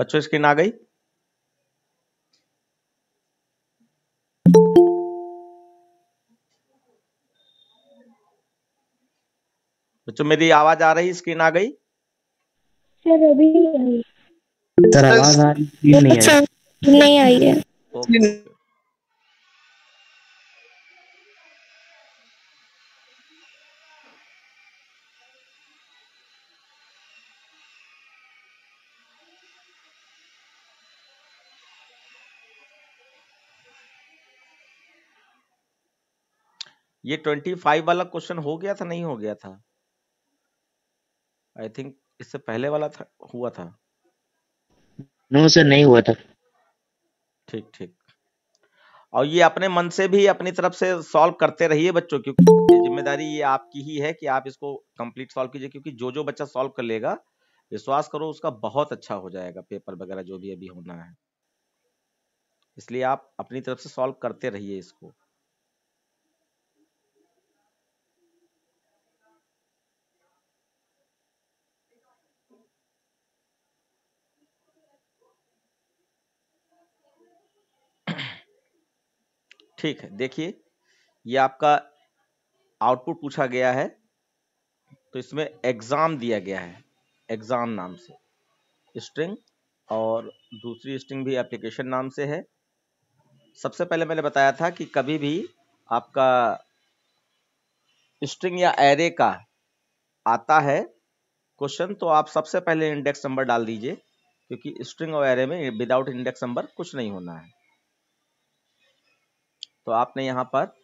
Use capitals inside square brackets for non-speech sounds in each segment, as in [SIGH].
बच्चों स्क्रीन आ गई बच्चों मेरी आवाज आ रही स्क्रीन आ गई सर अभी नहीं आई नहीं आई है ये ट्वेंटी फाइव वाला क्वेश्चन हो गया था नहीं हो गया था आई थिंक इससे पहले वाला था हुआ था नो सर नहीं हुआ था ठीक ठीक और ये अपने मन से भी अपनी तरफ से सॉल्व करते रहिए बच्चों क्योंकि जिम्मेदारी ये आपकी ही है कि आप इसको कंप्लीट सॉल्व कीजिए क्योंकि जो जो बच्चा सॉल्व कर लेगा विश्वास करो उसका बहुत अच्छा हो जाएगा पेपर वगैरह जो भी अभी होना है इसलिए आप अपनी तरफ से सॉल्व करते रहिए इसको ठीक है देखिए ये आपका आउटपुट पूछा गया है तो इसमें एग्जाम दिया गया है एग्जाम नाम से स्ट्रिंग और दूसरी स्ट्रिंग भी एप्लीकेशन नाम से है सबसे पहले मैंने बताया था कि कभी भी आपका स्ट्रिंग या एरे का आता है क्वेश्चन तो आप सबसे पहले इंडेक्स नंबर डाल दीजिए क्योंकि स्ट्रिंग और एरे में विदाउट इंडेक्स नंबर कुछ नहीं होना है तो आपने यहां पर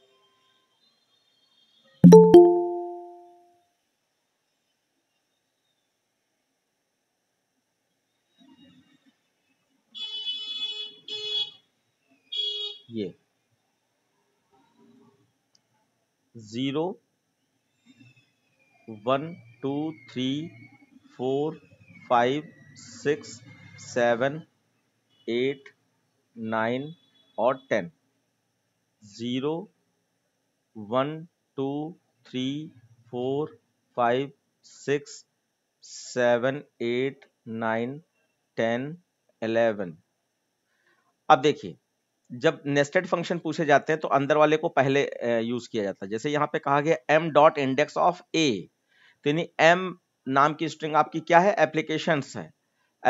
ये zero one two three four five six seven eight nine और ten zero one two three four five six seven eight nine ten eleven अब देखिए जब नेस्टेड फंक्शन पूछे जाते हैं तो अंदर वाले को पहले यूज किया जाता है जैसे यहाँ पे कहा गया M dot index of A तो यानी एम नाम की स्ट्रिंग आपकी क्या है एप्लीकेशन है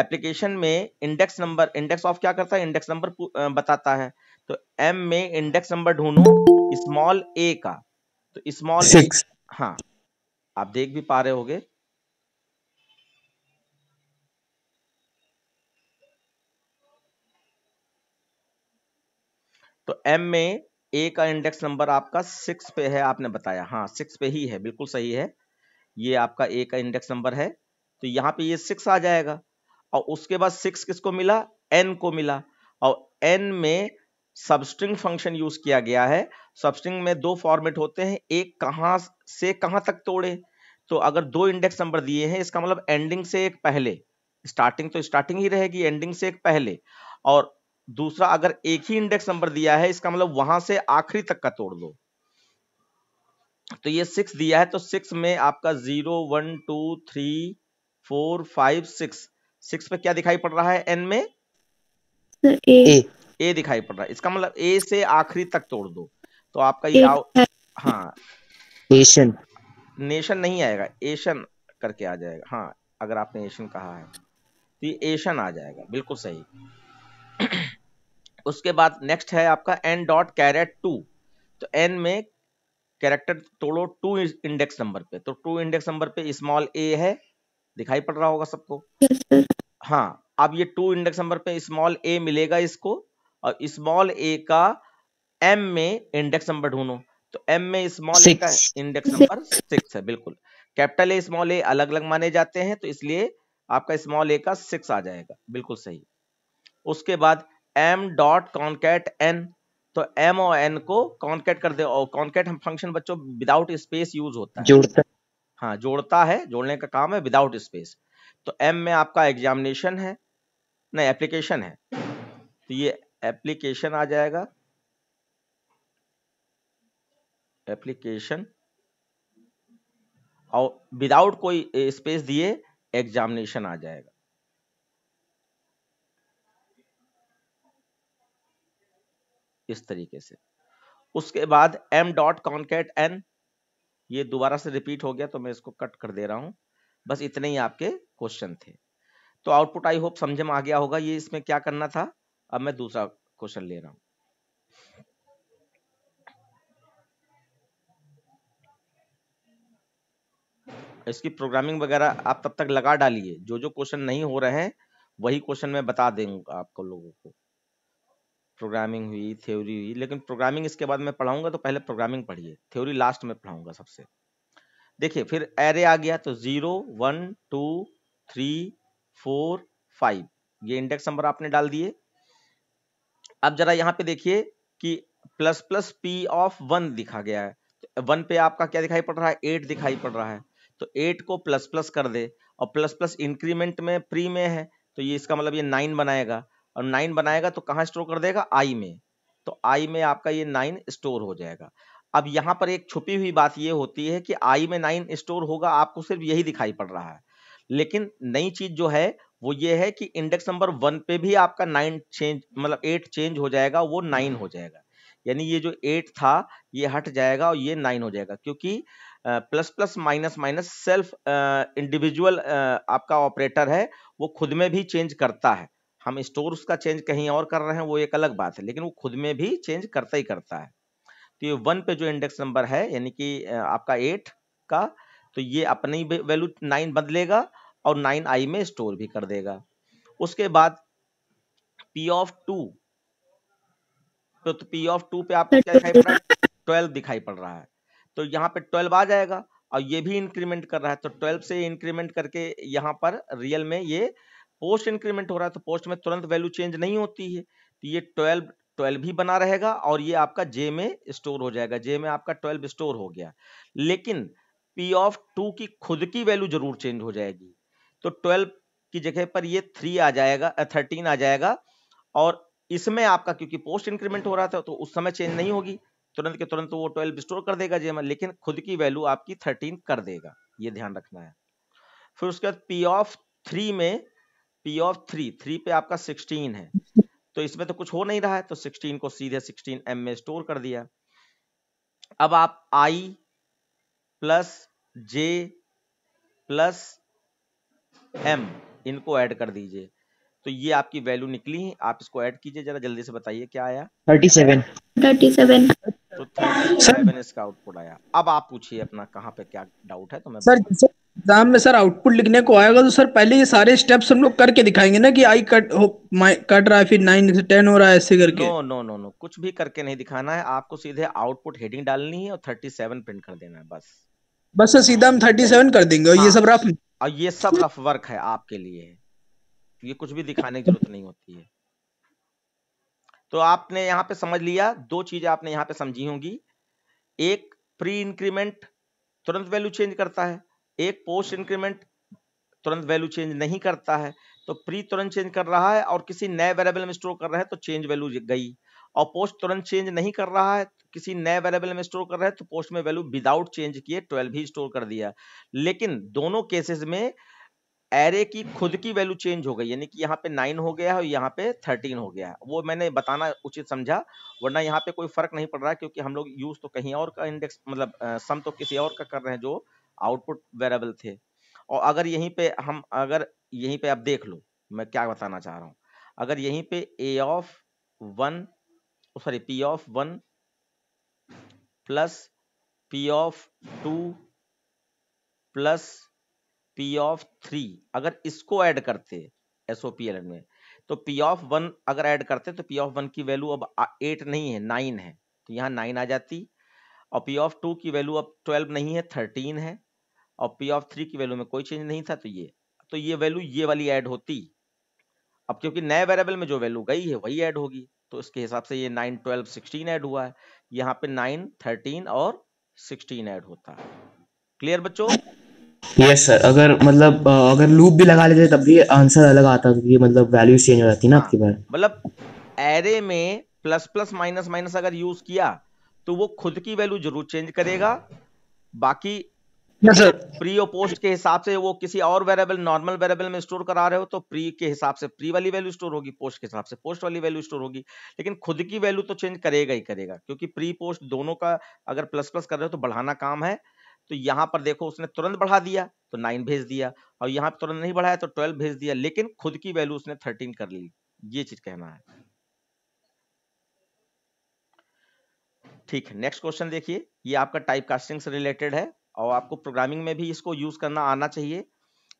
एप्लीकेशन में इंडेक्स नंबर इंडेक्स ऑफ क्या करता है इंडेक्स नंबर बताता है तो एम में इंडेक्स नंबर ढूंढो स्मॉल ए का तो स्मॉल सिक्स हाँ आप देख भी पा रहे हो तो एम में ए का इंडेक्स नंबर आपका सिक्स पे है आपने बताया हाँ सिक्स पे ही है बिल्कुल सही है ये आपका ए का इंडेक्स नंबर है तो यहां पे ये सिक्स आ जाएगा और उसके बाद सिक्स किसको मिला एन को मिला और एन में सबस्ट्रिंग फंक्शन यूज किया गया है सबस्ट्रिंग में दो फॉर्मेट होते हैं एक कहां से कहां तक तोड़े तो अगर दो इंडेक्स नंबर दिए हैं इसका मतलब एंडिंग से एक पहले स्टार्टिंग तो स्टार्टिंग ही रहेगी एंडिंग से एक पहले और दूसरा अगर एक ही इंडेक्स नंबर दिया है इसका मतलब वहां से आखिरी तक का तोड़ दो तो ये सिक्स दिया है तो सिक्स में आपका zero one two three four five six six पे क्या दिखाई पड़ रहा है एन में ए. ए दिखाई पड़ रहा है इसका मतलब ए से आखिरी तक तोड़ दो तो आपका ये आओ हाँ एशियन नेशन नहीं आएगा एशियन करके आ जाएगा हाँ अगर आपने एशियन कहा है तो एशियन आ जाएगा बिल्कुल सही [CLEARS THROAT] उसके बाद नेक्स्ट है आपका एन डॉट कैरेट टू तो एन में कैरेक्टर तोड़ो टू इंडेक्स नंबर पे तो टू इंडेक्स नंबर पे स्मॉल ए है दिखाई पड़ रहा होगा सबको हाँ अब ये टू इंडेक्स नंबर पे स्मॉल ए मिलेगा इसको और स्मॉल ए का एम में इंडेक्स नंबर ढूंढो तो एम में स्मॉल ए का इंडेक्स नंबर सिक्स है बिल्कुल कैपिटल ए स्मॉल ए अलग अलग माने जाते हैं तो इसलिए आपका स्मॉल ए का सिक्स आ जाएगा बिल्कुल सही उसके बाद एम डॉट कॉन्केट एन तो एम और एन को कॉन्केट कर दे और कॉन्केट हम फंक्शन बच्चों विदाउट स्पेस यूज होता है जोड़ता हाँ जोड़ता है जोड़ने का काम है विदाउट स्पेस तो एम में आपका एग्जामिनेशन है नहीं एप्लीकेशन है तो ये एप्लीकेशन आ जाएगा एप्लीकेशन और विदाउट कोई स्पेस दिए एग्जामिनेशन आ जाएगा इस तरीके से उसके बाद एम डॉट कॉन्केट एन ये दोबारा से रिपीट हो गया तो मैं इसको कट कर दे रहा हूं बस इतने ही आपके क्वेश्चन थे तो आउटपुट आई होप समझ में आ गया होगा ये इसमें क्या करना था अब मैं दूसरा क्वेश्चन ले रहा हूं इसकी प्रोग्रामिंग वगैरह आप तब तक लगा डालिए जो जो क्वेश्चन नहीं हो रहे हैं वही क्वेश्चन मैं बता देंगे आपको लोगों को प्रोग्रामिंग हुई थ्योरी हुई लेकिन प्रोग्रामिंग इसके बाद मैं पढ़ाऊंगा तो पहले प्रोग्रामिंग पढ़िए थ्योरी लास्ट में पढ़ाऊंगा सबसे देखिए फिर एरे आ गया तो zero one two three four five ये इंडेक्स नंबर आपने डाल दिए अब जरा यहाँ पे देखिए कि plus plus P of one दिखा गया है तो वन पे आपका क्या दिखाई पड़ रहा है एट दिखाई पड़ रहा है तो एट को प्लस प्लस कर दे और प्लस प्लस इंक्रीमेंट में प्री में है तो ये इसका मतलब ये नाइन बनाएगा और नाइन बनाएगा तो कहाँ स्टोर कर देगा आई में तो आई में आपका ये नाइन स्टोर हो जाएगा अब यहाँ पर एक छुपी हुई बात ये होती है कि आई में नाइन स्टोर होगा आपको सिर्फ यही दिखाई पड़ रहा है लेकिन नई चीज जो है वो ये है कि इंडेक्स नंबर वन पे भी आपका नाइन चेंज मतलब एट चेंज हो जाएगा वो नाइन हो जाएगा यानी ये जो एट था ये हट जाएगा और ये नाइन हो जाएगा क्योंकि plus plus minus minus self individual आपका ऑपरेटर है वो खुद में भी चेंज करता है हम स्टोर उसका चेंज कहीं और कर रहे हैं वो एक अलग बात है लेकिन वो खुद में भी चेंज करता ही करता है तो ये वन पे जो इंडेक्स नंबर है यानी कि आपका एट का तो ये अपनी वैल्यू नाइन बदलेगा और नाइन आई में स्टोर भी कर देगा उसके बाद पी ऑफ टू तो, पी ऑफ टू पे आपको क्या दिखाई पड़ रहा है ट्वेल्व दिखाई पड़ रहा है तो यहाँ पे ट्वेल्व आ जाएगा और ये भी इंक्रीमेंट कर रहा है तो ट्वेल्व से इंक्रीमेंट करके यहाँ पर रियल में ये पोस्ट इंक्रीमेंट हो रहा है तो पोस्ट में तुरंत वैल्यू चेंज नहीं होती है तो ये ट्वेल्व ट्वेल्व ही बना रहेगा और ये आपका जे में स्टोर हो जाएगा जे में आपका ट्वेल्व स्टोर हो गया लेकिन पी ऑफ टू की खुद की वैल्यू जरूर चेंज हो जाएगी तो ट्वेल्व की जगह पर ये थ्री आ जाएगा थर्टीन आ जाएगा और इसमें आपका क्योंकि पोस्ट इंक्रीमेंट हो रहा था तो उस समय चेंज नहीं होगी तुरंत के तुरंत वो ट्वेल्व स्टोर कर देगा जेम लेकिन खुद की वैल्यू आपकी थर्टीन कर देगा ये ध्यान रखना है फिर उसके बाद पी ऑफ थ्री में पी ऑफ थ्री थ्री पे आपका सिक्सटीन है तो इसमें तो कुछ हो नहीं रहा है तो सिक्सटीन को सीधे सिक्सटीन एम में स्टोर कर दिया अब आप I plus J plus M इनको ऐड कर दीजिए तो ये आपकी वैल्यू निकली आप इसको ऐड कीजिए जरा जल्दी से बताइए क्या आया थर्टी सेवन थर्टी सेवन तो थर्टी सेवन इसका आउटपुट आया अब आप पूछिए अपना कहाँ पे क्या डाउट है तो मैं सर एग्जाम में सर आउटपुट लिखने को आएगा तो सर पहले ये सारे स्टेप्स हम लोग करके दिखाएंगे ना कि आई कट हो कट रहा है फिर नाइन टेन हो रहा है ऐसे करके नो नो नो नो कुछ भी करके नहीं दिखाना है आपको सीधे आउटपुट हेडिंग डालनी है और थर्टी सेवन प्रिंट कर देना है बस बस सर सीधा हम थर्टी सेवन कर देंगे और ये हाँ। सब रफ और ये सब रफ [LAUGHS] वर्क है आपके लिए ये कुछ भी दिखाने की जरूरत नहीं होती है तो आपने यहां पे समझ लिया दो चीजें आपने यहां पे समझी होंगी एक प्री इंक्रीमेंट तुरंत वैल्यू चेंज करता है एक पोस्ट इंक्रीमेंट तुरंत वैल्यू चेंज नहीं करता है तो प्री तुरंत चेंज कर रहा है और किसी नए वेरिएबल में स्टोर कर रहा है तो चेंज वैल्यू गई और पोस्ट तुरंत चेंज नहीं कर रहा है किसी नए वेरिएबल में स्टोर कर रहा है तो पोस्ट में वैल्यू विदाउट चेंज किए ट्वेल्व ही स्टोर कर दिया लेकिन दोनों केसेस में एरे की खुद की वैल्यू चेंज हो गई यानी कि यहाँ पे नाइन हो गया है और यहाँ पे थर्टीन हो गया है वो मैंने बताना उचित समझा वरना यहाँ पे कोई फर्क नहीं पड़ रहा क्योंकि हम लोग यूज तो कहीं और का इंडेक्स मतलब सम तो किसी और का कर रहे हैं जो आउटपुट वेरेबल थे और अगर यहीं पे हम अगर यहीं पे आप देख लो मैं क्या बताना चाह रहा हूँ अगर यहीं पे A of one sorry P of one plus P of two plus P of three अगर इसको ऐड करते पी एल में तो पी ऑफ वन अगर ऐड करते तो पी ऑफ वन की वैल्यू अब एट नहीं है नाइन है तो यहाँ नाइन आ जाती और पी ऑफ टू की वैल्यू अब ट्वेल्व नहीं है थर्टीन है और पी ऑफ थ्री की वैल्यू में कोई चेंज नहीं था तो ये तो ये वैल्यू ये वाली ऐड होती अब क्योंकि नए वेरिएबल में जो वैल्यू गई है वही ऐड होगी तो इसके हिसाब से ये नाइन ट्वेल्व सिक्सटीन ऐड हुआ है यहाँ पे नाइन थर्टीन और सिक्सटीन ऐड होता है क्लियर बच्चों यस yes, सर अगर मतलब अगर लूप भी लगा लेते तब भी आंसर अलग आता क्योंकि मतलब वैल्यू चेंज हो जाती ना आपकी बार हाँ, मतलब एरे में प्लस प्लस माइनस माइनस अगर यूज किया तो वो खुद की वैल्यू जरूर चेंज करेगा बाकी प्री और पोस्ट के हिसाब से वो किसी और वेरिएबल नॉर्मल वेरिएबल में स्टोर करा रहे हो तो प्री के हिसाब से प्री वाली वैल्यू स्टोर होगी पोस्ट के हिसाब से पोस्ट वाली वैल्यू स्टोर होगी लेकिन खुद की वैल्यू तो चेंज करेगा ही करेगा क्योंकि प्री पोस्ट दोनों का अगर प्लस प्लस कर रहे हो तो बढ़ाना काम है तो यहाँ पर देखो उसने तुरंत बढ़ा दिया तो नाइन भेज दिया और यहाँ पर तुरंत नहीं बढ़ाया तो ट्वेल्व भेज दिया लेकिन खुद की वैल्यू उसने थर्टीन कर ली ये चीज कहना है ठीक है नेक्स्ट क्वेश्चन देखिए ये आपका टाइप कास्टिंग से रिलेटेड है और आपको प्रोग्रामिंग में भी इसको यूज़ करना आना चाहिए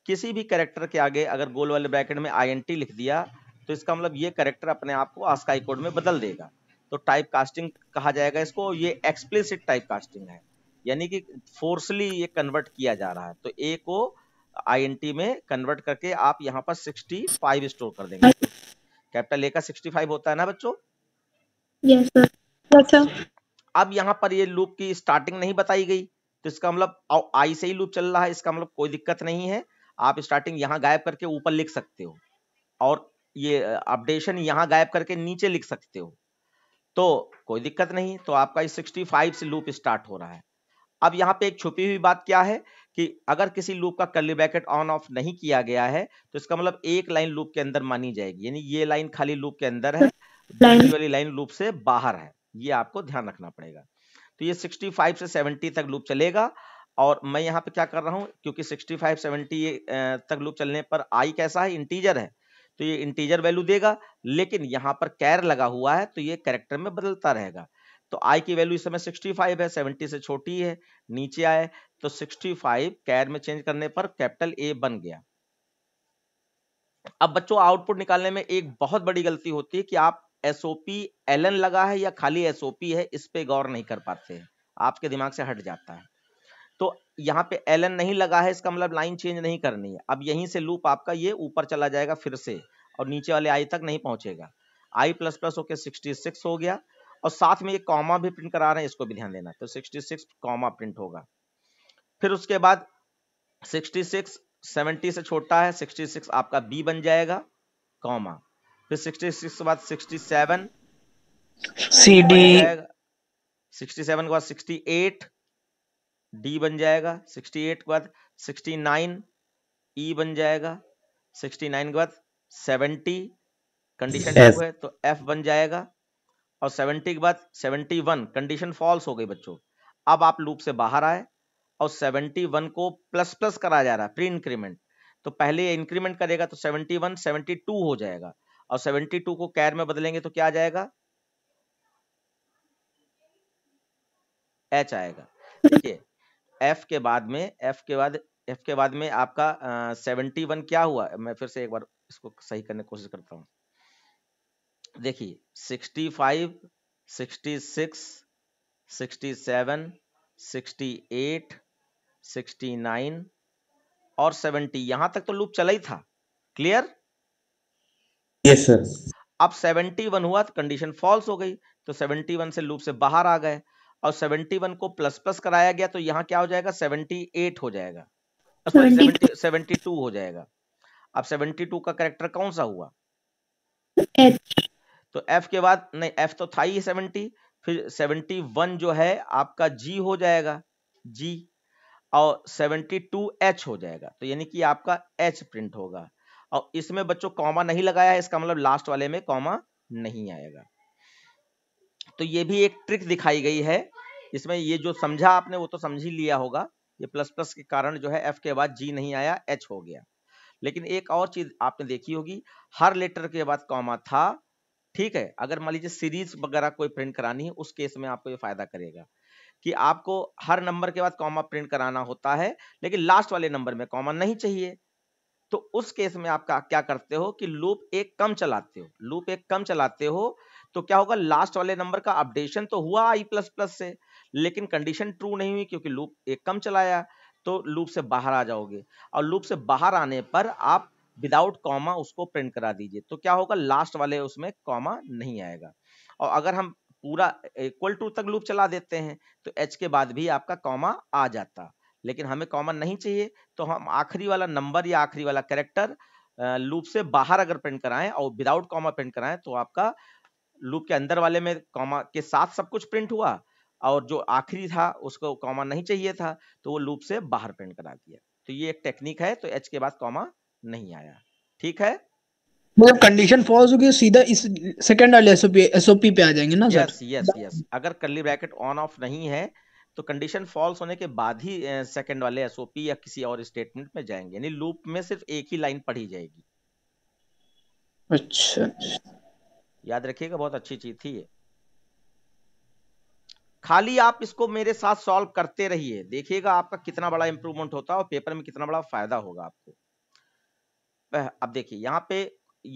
किसी भी कैरेक्टर के आगे अगर गोल वाले ब्रैकेट में आई लिख दिया तो इसका मतलब ये कैरेक्टर अपने आप को आस्काई कोड में बदल देगा तो टाइप कास्टिंग कहा जाएगा इसको ये एक्सप्लिसिट टाइप कास्टिंग है यानी कि फोर्सली ये कन्वर्ट किया जा रहा है तो ए को आई में कन्वर्ट करके आप यहाँ पर 65 स्टोर कर देंगे कैपिटल ए का 65 होता है ना बच्चों yes, अब यहाँ पर ये लूप की स्टार्टिंग नहीं बताई गई तो इसका मतलब आई से ही लूप चल रहा है इसका मतलब कोई दिक्कत नहीं है आप स्टार्टिंग यहाँ गायब करके ऊपर लिख सकते हो और ये अपडेशन यहाँ गायब करके नीचे लिख सकते हो तो कोई दिक्कत नहीं तो आपका सिक्सटी फाइव से लूप स्टार्ट हो रहा है अब यहाँ पे एक छुपी हुई बात क्या है कि अगर किसी लूप का कर्ली ब्रैकेट ऑन ऑफ नहीं किया गया है तो इसका मतलब एक लाइन लूप के अंदर मानी जाएगी यानी ये लाइन खाली लूप के अंदर है दूसरी वाली लाइन लूप से बाहर है ये आपको ध्यान रखना पड़ेगा तो ये 65 से 70 तक लूप चलेगा और मैं यहाँ पे क्या कर रहा हूँ क्योंकि 65 70 तक लूप चलने पर आई कैसा है इंटीजर है तो ये इंटीजर वैल्यू देगा लेकिन यहाँ पर कैर लगा हुआ है तो ये कैरेक्टर में बदलता रहेगा तो आई की वैल्यू इस समय 65 है 70 से छोटी है नीचे आए तो 65 कैर में चेंज करने पर कैपिटल ए बन गया अब बच्चों आउटपुट निकालने में एक बहुत बड़ी गलती होती है कि आप एसओपी एलन लगा है या खाली एसओपी है इस पे गौर नहीं कर पाते हैं आपके दिमाग से हट जाता है तो यहाँ पे एलन नहीं लगा है इसका मतलब लाइन चेंज नहीं करनी है अब यहीं से लूप आपका ये ऊपर चला जाएगा फिर से और नीचे वाले आई तक नहीं पहुंचेगा I plus plus okay sixty six हो गया और साथ में ये कॉमा भी प्रिंट करा रहे हैं इसको भी ध्यान देना तो सिक्सटी सिक्स कॉमा प्रिंट होगा फिर उसके बाद सिक्सटी सिक्स सेवेंटी से छोटा है सिक्सटी सिक्स आपका बी बन जाएगा कॉमा फिर सिक्सटी सिक्स के बाद sixty seven C D sixty seven के बाद सिक्सटी एट डी बन जाएगा सिक्सटी एट के बाद सिक्सटी नाइन ई बन जाएगा सिक्सटी नाइन के बाद सेवेंटी कंडीशन ट्रू है तो एफ बन जाएगा और सेवेंटी के बाद सेवेंटी वन कंडीशन फॉल्स हो गई बच्चों अब आप लूप से बाहर आए और सेवेंटी वन को प्लस प्लस करा जा रहा है प्री इंक्रीमेंट तो पहले इंक्रीमेंट करेगा तो सेवेंटी वन सेवेंटी टू हो जाएगा और 72 को कैर में बदलेंगे तो क्या आ जाएगा एच आएगा ठीक है एफ के बाद में एफ के बाद एफ के बाद में आपका सेवेंटी वन क्या हुआ मैं फिर से एक बार इसको सही करने की कोशिश करता हूं देखिए sixty five sixty six sixty seven sixty eight sixty nine और सेवेंटी यहां तक तो लूप चला ही था क्लियर यस सर अब 71 हुआ कंडीशन तो फॉल्स हो गई तो 71 से लूप से बाहर आ गए और 71 को प्लस प्लस कराया गया तो यहाँ क्या हो जाएगा 78 हो जाएगा 72 तो हो जाएगा अब 72 का करेक्टर कौन सा हुआ H. तो F के बाद नहीं F तो था ही 70 फिर 71 जो है आपका G हो जाएगा G और 72 H हो जाएगा तो यानी कि आपका H प्रिंट होगा और इसमें बच्चों कॉमा नहीं लगाया है इसका मतलब लास्ट वाले में कॉमा नहीं आएगा तो ये भी एक ट्रिक दिखाई गई है इसमें ये जो समझा आपने वो तो समझ ही लिया होगा ये प्लस प्लस के कारण जो है एफ के बाद जी नहीं आया एच हो गया लेकिन एक और चीज आपने देखी होगी हर लेटर के बाद कॉमा था ठीक है अगर मान लीजिए सीरीज वगैरह कोई प्रिंट करानी है उस केस में आपको ये फायदा करेगा कि आपको हर नंबर के बाद कॉमा प्रिंट कराना होता है लेकिन लास्ट वाले नंबर में कॉमा नहीं चाहिए तो उस केस में आप क्या करते हो कि लूप एक कम चलाते हो लूप एक कम चलाते हो तो क्या होगा लास्ट वाले नंबर का अपडेशन तो हुआ आई प्लस प्लस से लेकिन कंडीशन ट्रू नहीं हुई क्योंकि लूप एक कम चलाया तो लूप से बाहर आ जाओगे और लूप से बाहर आने पर आप विदाउट कॉमा उसको प्रिंट करा दीजिए तो क्या होगा लास्ट वाले उसमें कॉमा नहीं आएगा और अगर हम पूरा इक्वल टू तक लूप चला देते हैं तो एच के बाद भी आपका कॉमा आ जाता लेकिन हमें कॉमन नहीं चाहिए तो हम आखिरी वाला नंबर या आखिरी वाला कैरेक्टर लूप से बाहर अगर प्रिंट कराएं और विदाउट कॉमा प्रिंट कराएं तो आपका लूप के अंदर वाले में कॉमा के साथ सब कुछ प्रिंट हुआ और जो आखिरी था उसको कॉमा नहीं चाहिए था तो वो लूप से बाहर प्रिंट करा दिया तो ये एक टेक्निक है तो एच के बाद कॉमा नहीं आया ठीक है मतलब कंडीशन फॉल्स होगी सीधा इस सेकंड वाले एसओपी एसओपी पे आ जाएंगे ना यस यस यस अगर कर्ली ब्रैकेट ऑन ऑफ नहीं है तो कंडीशन फॉल्स होने के बाद ही सेकंड वाले एसओपी या किसी और स्टेटमेंट में जाएंगे यानी लूप में सिर्फ एक ही लाइन पढ़ी जाएगी अच्छा, अच्छा याद रखिएगा बहुत अच्छी चीज थी ये खाली आप इसको मेरे साथ सॉल्व करते रहिए देखिएगा आपका कितना बड़ा इंप्रूवमेंट होता है और पेपर में कितना बड़ा फायदा होगा आपको अब देखिए यहाँ पे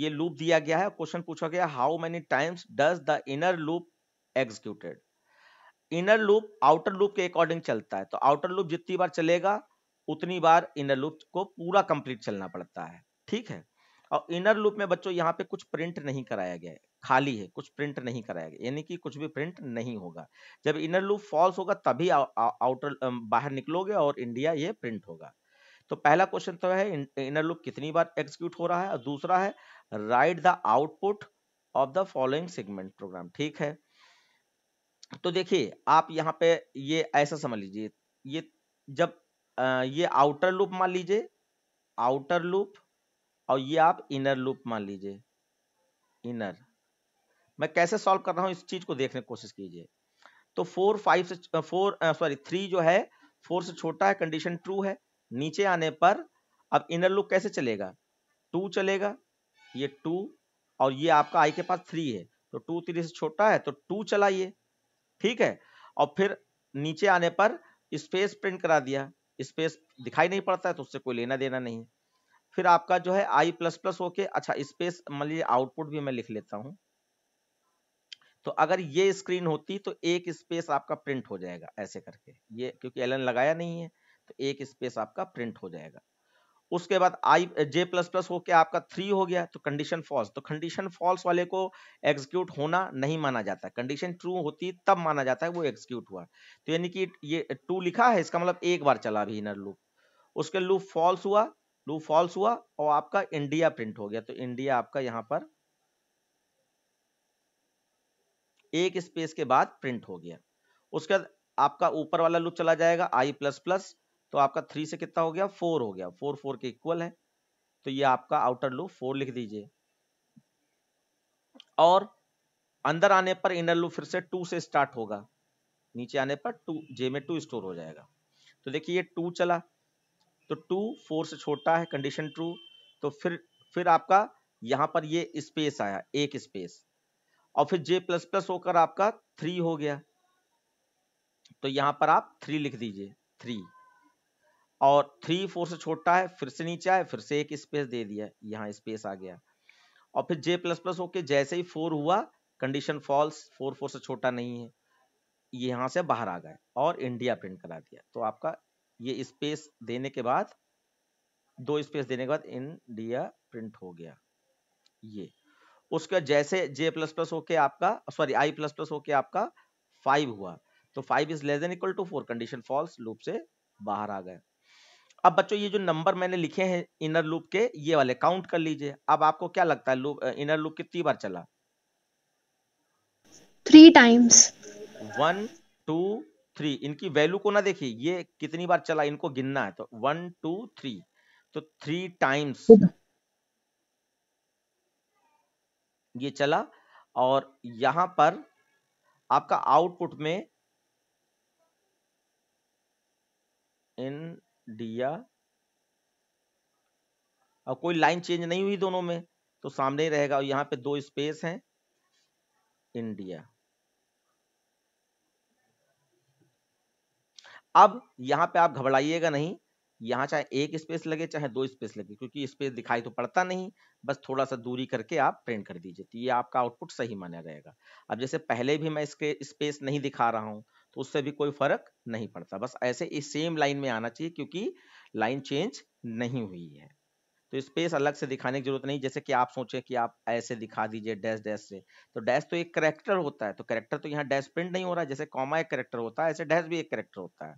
ये लूप दिया गया है क्वेश्चन पूछा गया how many times does the inner loop executed inner loop outer loop के अकॉर्डिंग चलता है तो आउटर लूप जितनी बार चलेगा उतनी बार इनर लूप को पूरा कंप्लीट चलना पड़ता है ठीक है और इनर लूप में बच्चों यहाँ पे कुछ प्रिंट नहीं कराया गया है खाली है कुछ प्रिंट नहीं कराया गया यानी कि कुछ भी प्रिंट नहीं होगा जब इनर लूप फॉल्स होगा तभी आ, आ, आउटर बाहर निकलोगे और इंडिया ये प्रिंट होगा तो पहला क्वेश्चन तो है इन, इनर लूप कितनी बार एग्जीक्यूट हो रहा है और दूसरा है write the output of the following segment program ठीक है तो देखिए आप यहाँ पे ये ऐसा समझ लीजिए ये जब आ, ये आउटर लूप मान लीजिए आउटर लूप और ये आप इनर लूप मान लीजिए इनर मैं कैसे सॉल्व कर रहा हूँ इस चीज को देखने की कोशिश कीजिए तो फोर फाइव से फोर सॉरी थ्री जो है फोर से छोटा है कंडीशन ट्रू है नीचे आने पर अब इनर लूप कैसे चलेगा टू चलेगा ये टू और ये आपका आई के पास थ्री है तो टू थ्री से छोटा है तो टू चलाइए ठीक है और फिर नीचे आने पर स्पेस प्रिंट करा दिया स्पेस दिखाई नहीं पड़ता है तो उससे कोई लेना देना नहीं फिर आपका जो है आई प्लस प्लस ओके अच्छा स्पेस मान लीजिए आउटपुट भी मैं लिख लेता हूं तो अगर ये स्क्रीन होती तो एक स्पेस आपका प्रिंट हो जाएगा ऐसे करके ये क्योंकि एलन लगाया नहीं है तो एक स्पेस आपका प्रिंट हो जाएगा उसके बाद आई जे प्लस प्लस हो आपका थ्री हो गया तो कंडीशन फॉल्स तो कंडीशन फॉल्स वाले को एग्जीक्यूट होना नहीं माना जाता कंडीशन ट्रू होती तब माना जाता है वो एग्जीक्यूट हुआ तो यानी कि ये टू लिखा है इसका मतलब एक बार चला भी इनर लूप उसके लूप फॉल्स हुआ लूप फॉल्स हुआ और आपका इंडिया प्रिंट हो गया तो इंडिया आपका यहाँ पर एक स्पेस के बाद प्रिंट हो गया उसके बाद आपका ऊपर वाला लूप चला जाएगा आई प्लस प्लस तो आपका थ्री से कितना हो गया फोर हो गया फोर फोर के इक्वल है तो ये आपका आउटर लूप फोर लिख दीजिए और अंदर आने पर इनर लूप फिर से टू से स्टार्ट होगा नीचे आने पर टू जे में टू स्टोर हो जाएगा तो देखिए ये टू चला तो टू फोर से छोटा है कंडीशन ट्रू तो फिर फिर आपका यहां पर ये स्पेस आया एक स्पेस और फिर जे प्लस प्लस होकर आपका थ्री हो गया तो यहां पर आप थ्री लिख दीजिए थ्री और थ्री फोर से छोटा है फिर से नीचे आए फिर से एक स्पेस दे दिया यहाँ स्पेस आ गया और फिर जे प्लस प्लस ओके जैसे ही फोर हुआ कंडीशन फॉल्स फोर फोर से छोटा नहीं है यहाँ से बाहर आ गए और इंडिया प्रिंट करा दिया तो आपका ये स्पेस देने के बाद दो स्पेस देने के बाद इंडिया प्रिंट हो गया ये उसके जैसे जे प्लस प्लस होके आपका सॉरी आई प्लस प्लस होके आपका फाइव हुआ तो five is less than equal to four condition false loop से बाहर आ गए अब बच्चों ये जो नंबर मैंने लिखे हैं इनर लूप के ये वाले काउंट कर लीजिए अब आपको क्या लगता है लूप इनर लूप कितनी बार चला three times one two three इनकी वैल्यू को ना देखिए ये कितनी बार चला इनको गिनना है तो वन टू थ्री तो थ्री टाइम्स ये चला और यहां पर आपका आउटपुट में इन डिया और कोई लाइन चेंज नहीं हुई दोनों में तो सामने ही रहेगा और यहां पे दो स्पेस हैं इंडिया अब यहां पे आप घबराइएगा नहीं यहां चाहे एक स्पेस लगे चाहे दो स्पेस लगे क्योंकि स्पेस दिखाई तो पड़ता नहीं बस थोड़ा सा दूरी करके आप प्रिंट कर दीजिए तो ये आपका आउटपुट सही माना रहेगा अब जैसे पहले भी मैं इसके स्पेस नहीं दिखा रहा हूं तो उससे भी कोई फर्क नहीं पड़ता बस ऐसे इस सेम लाइन में आना चाहिए क्योंकि लाइन चेंज नहीं हुई है तो स्पेस अलग से दिखाने की जरूरत नहीं जैसे कि आप सोचें कि आप ऐसे दिखा दीजिए डैश डैश से तो डैश तो एक करेक्टर होता है तो करेक्टर तो यहाँ डैश प्रिंट नहीं हो रहा है जैसे कॉमा एक करेक्टर होता है ऐसे डैश भी एक करेक्टर होता है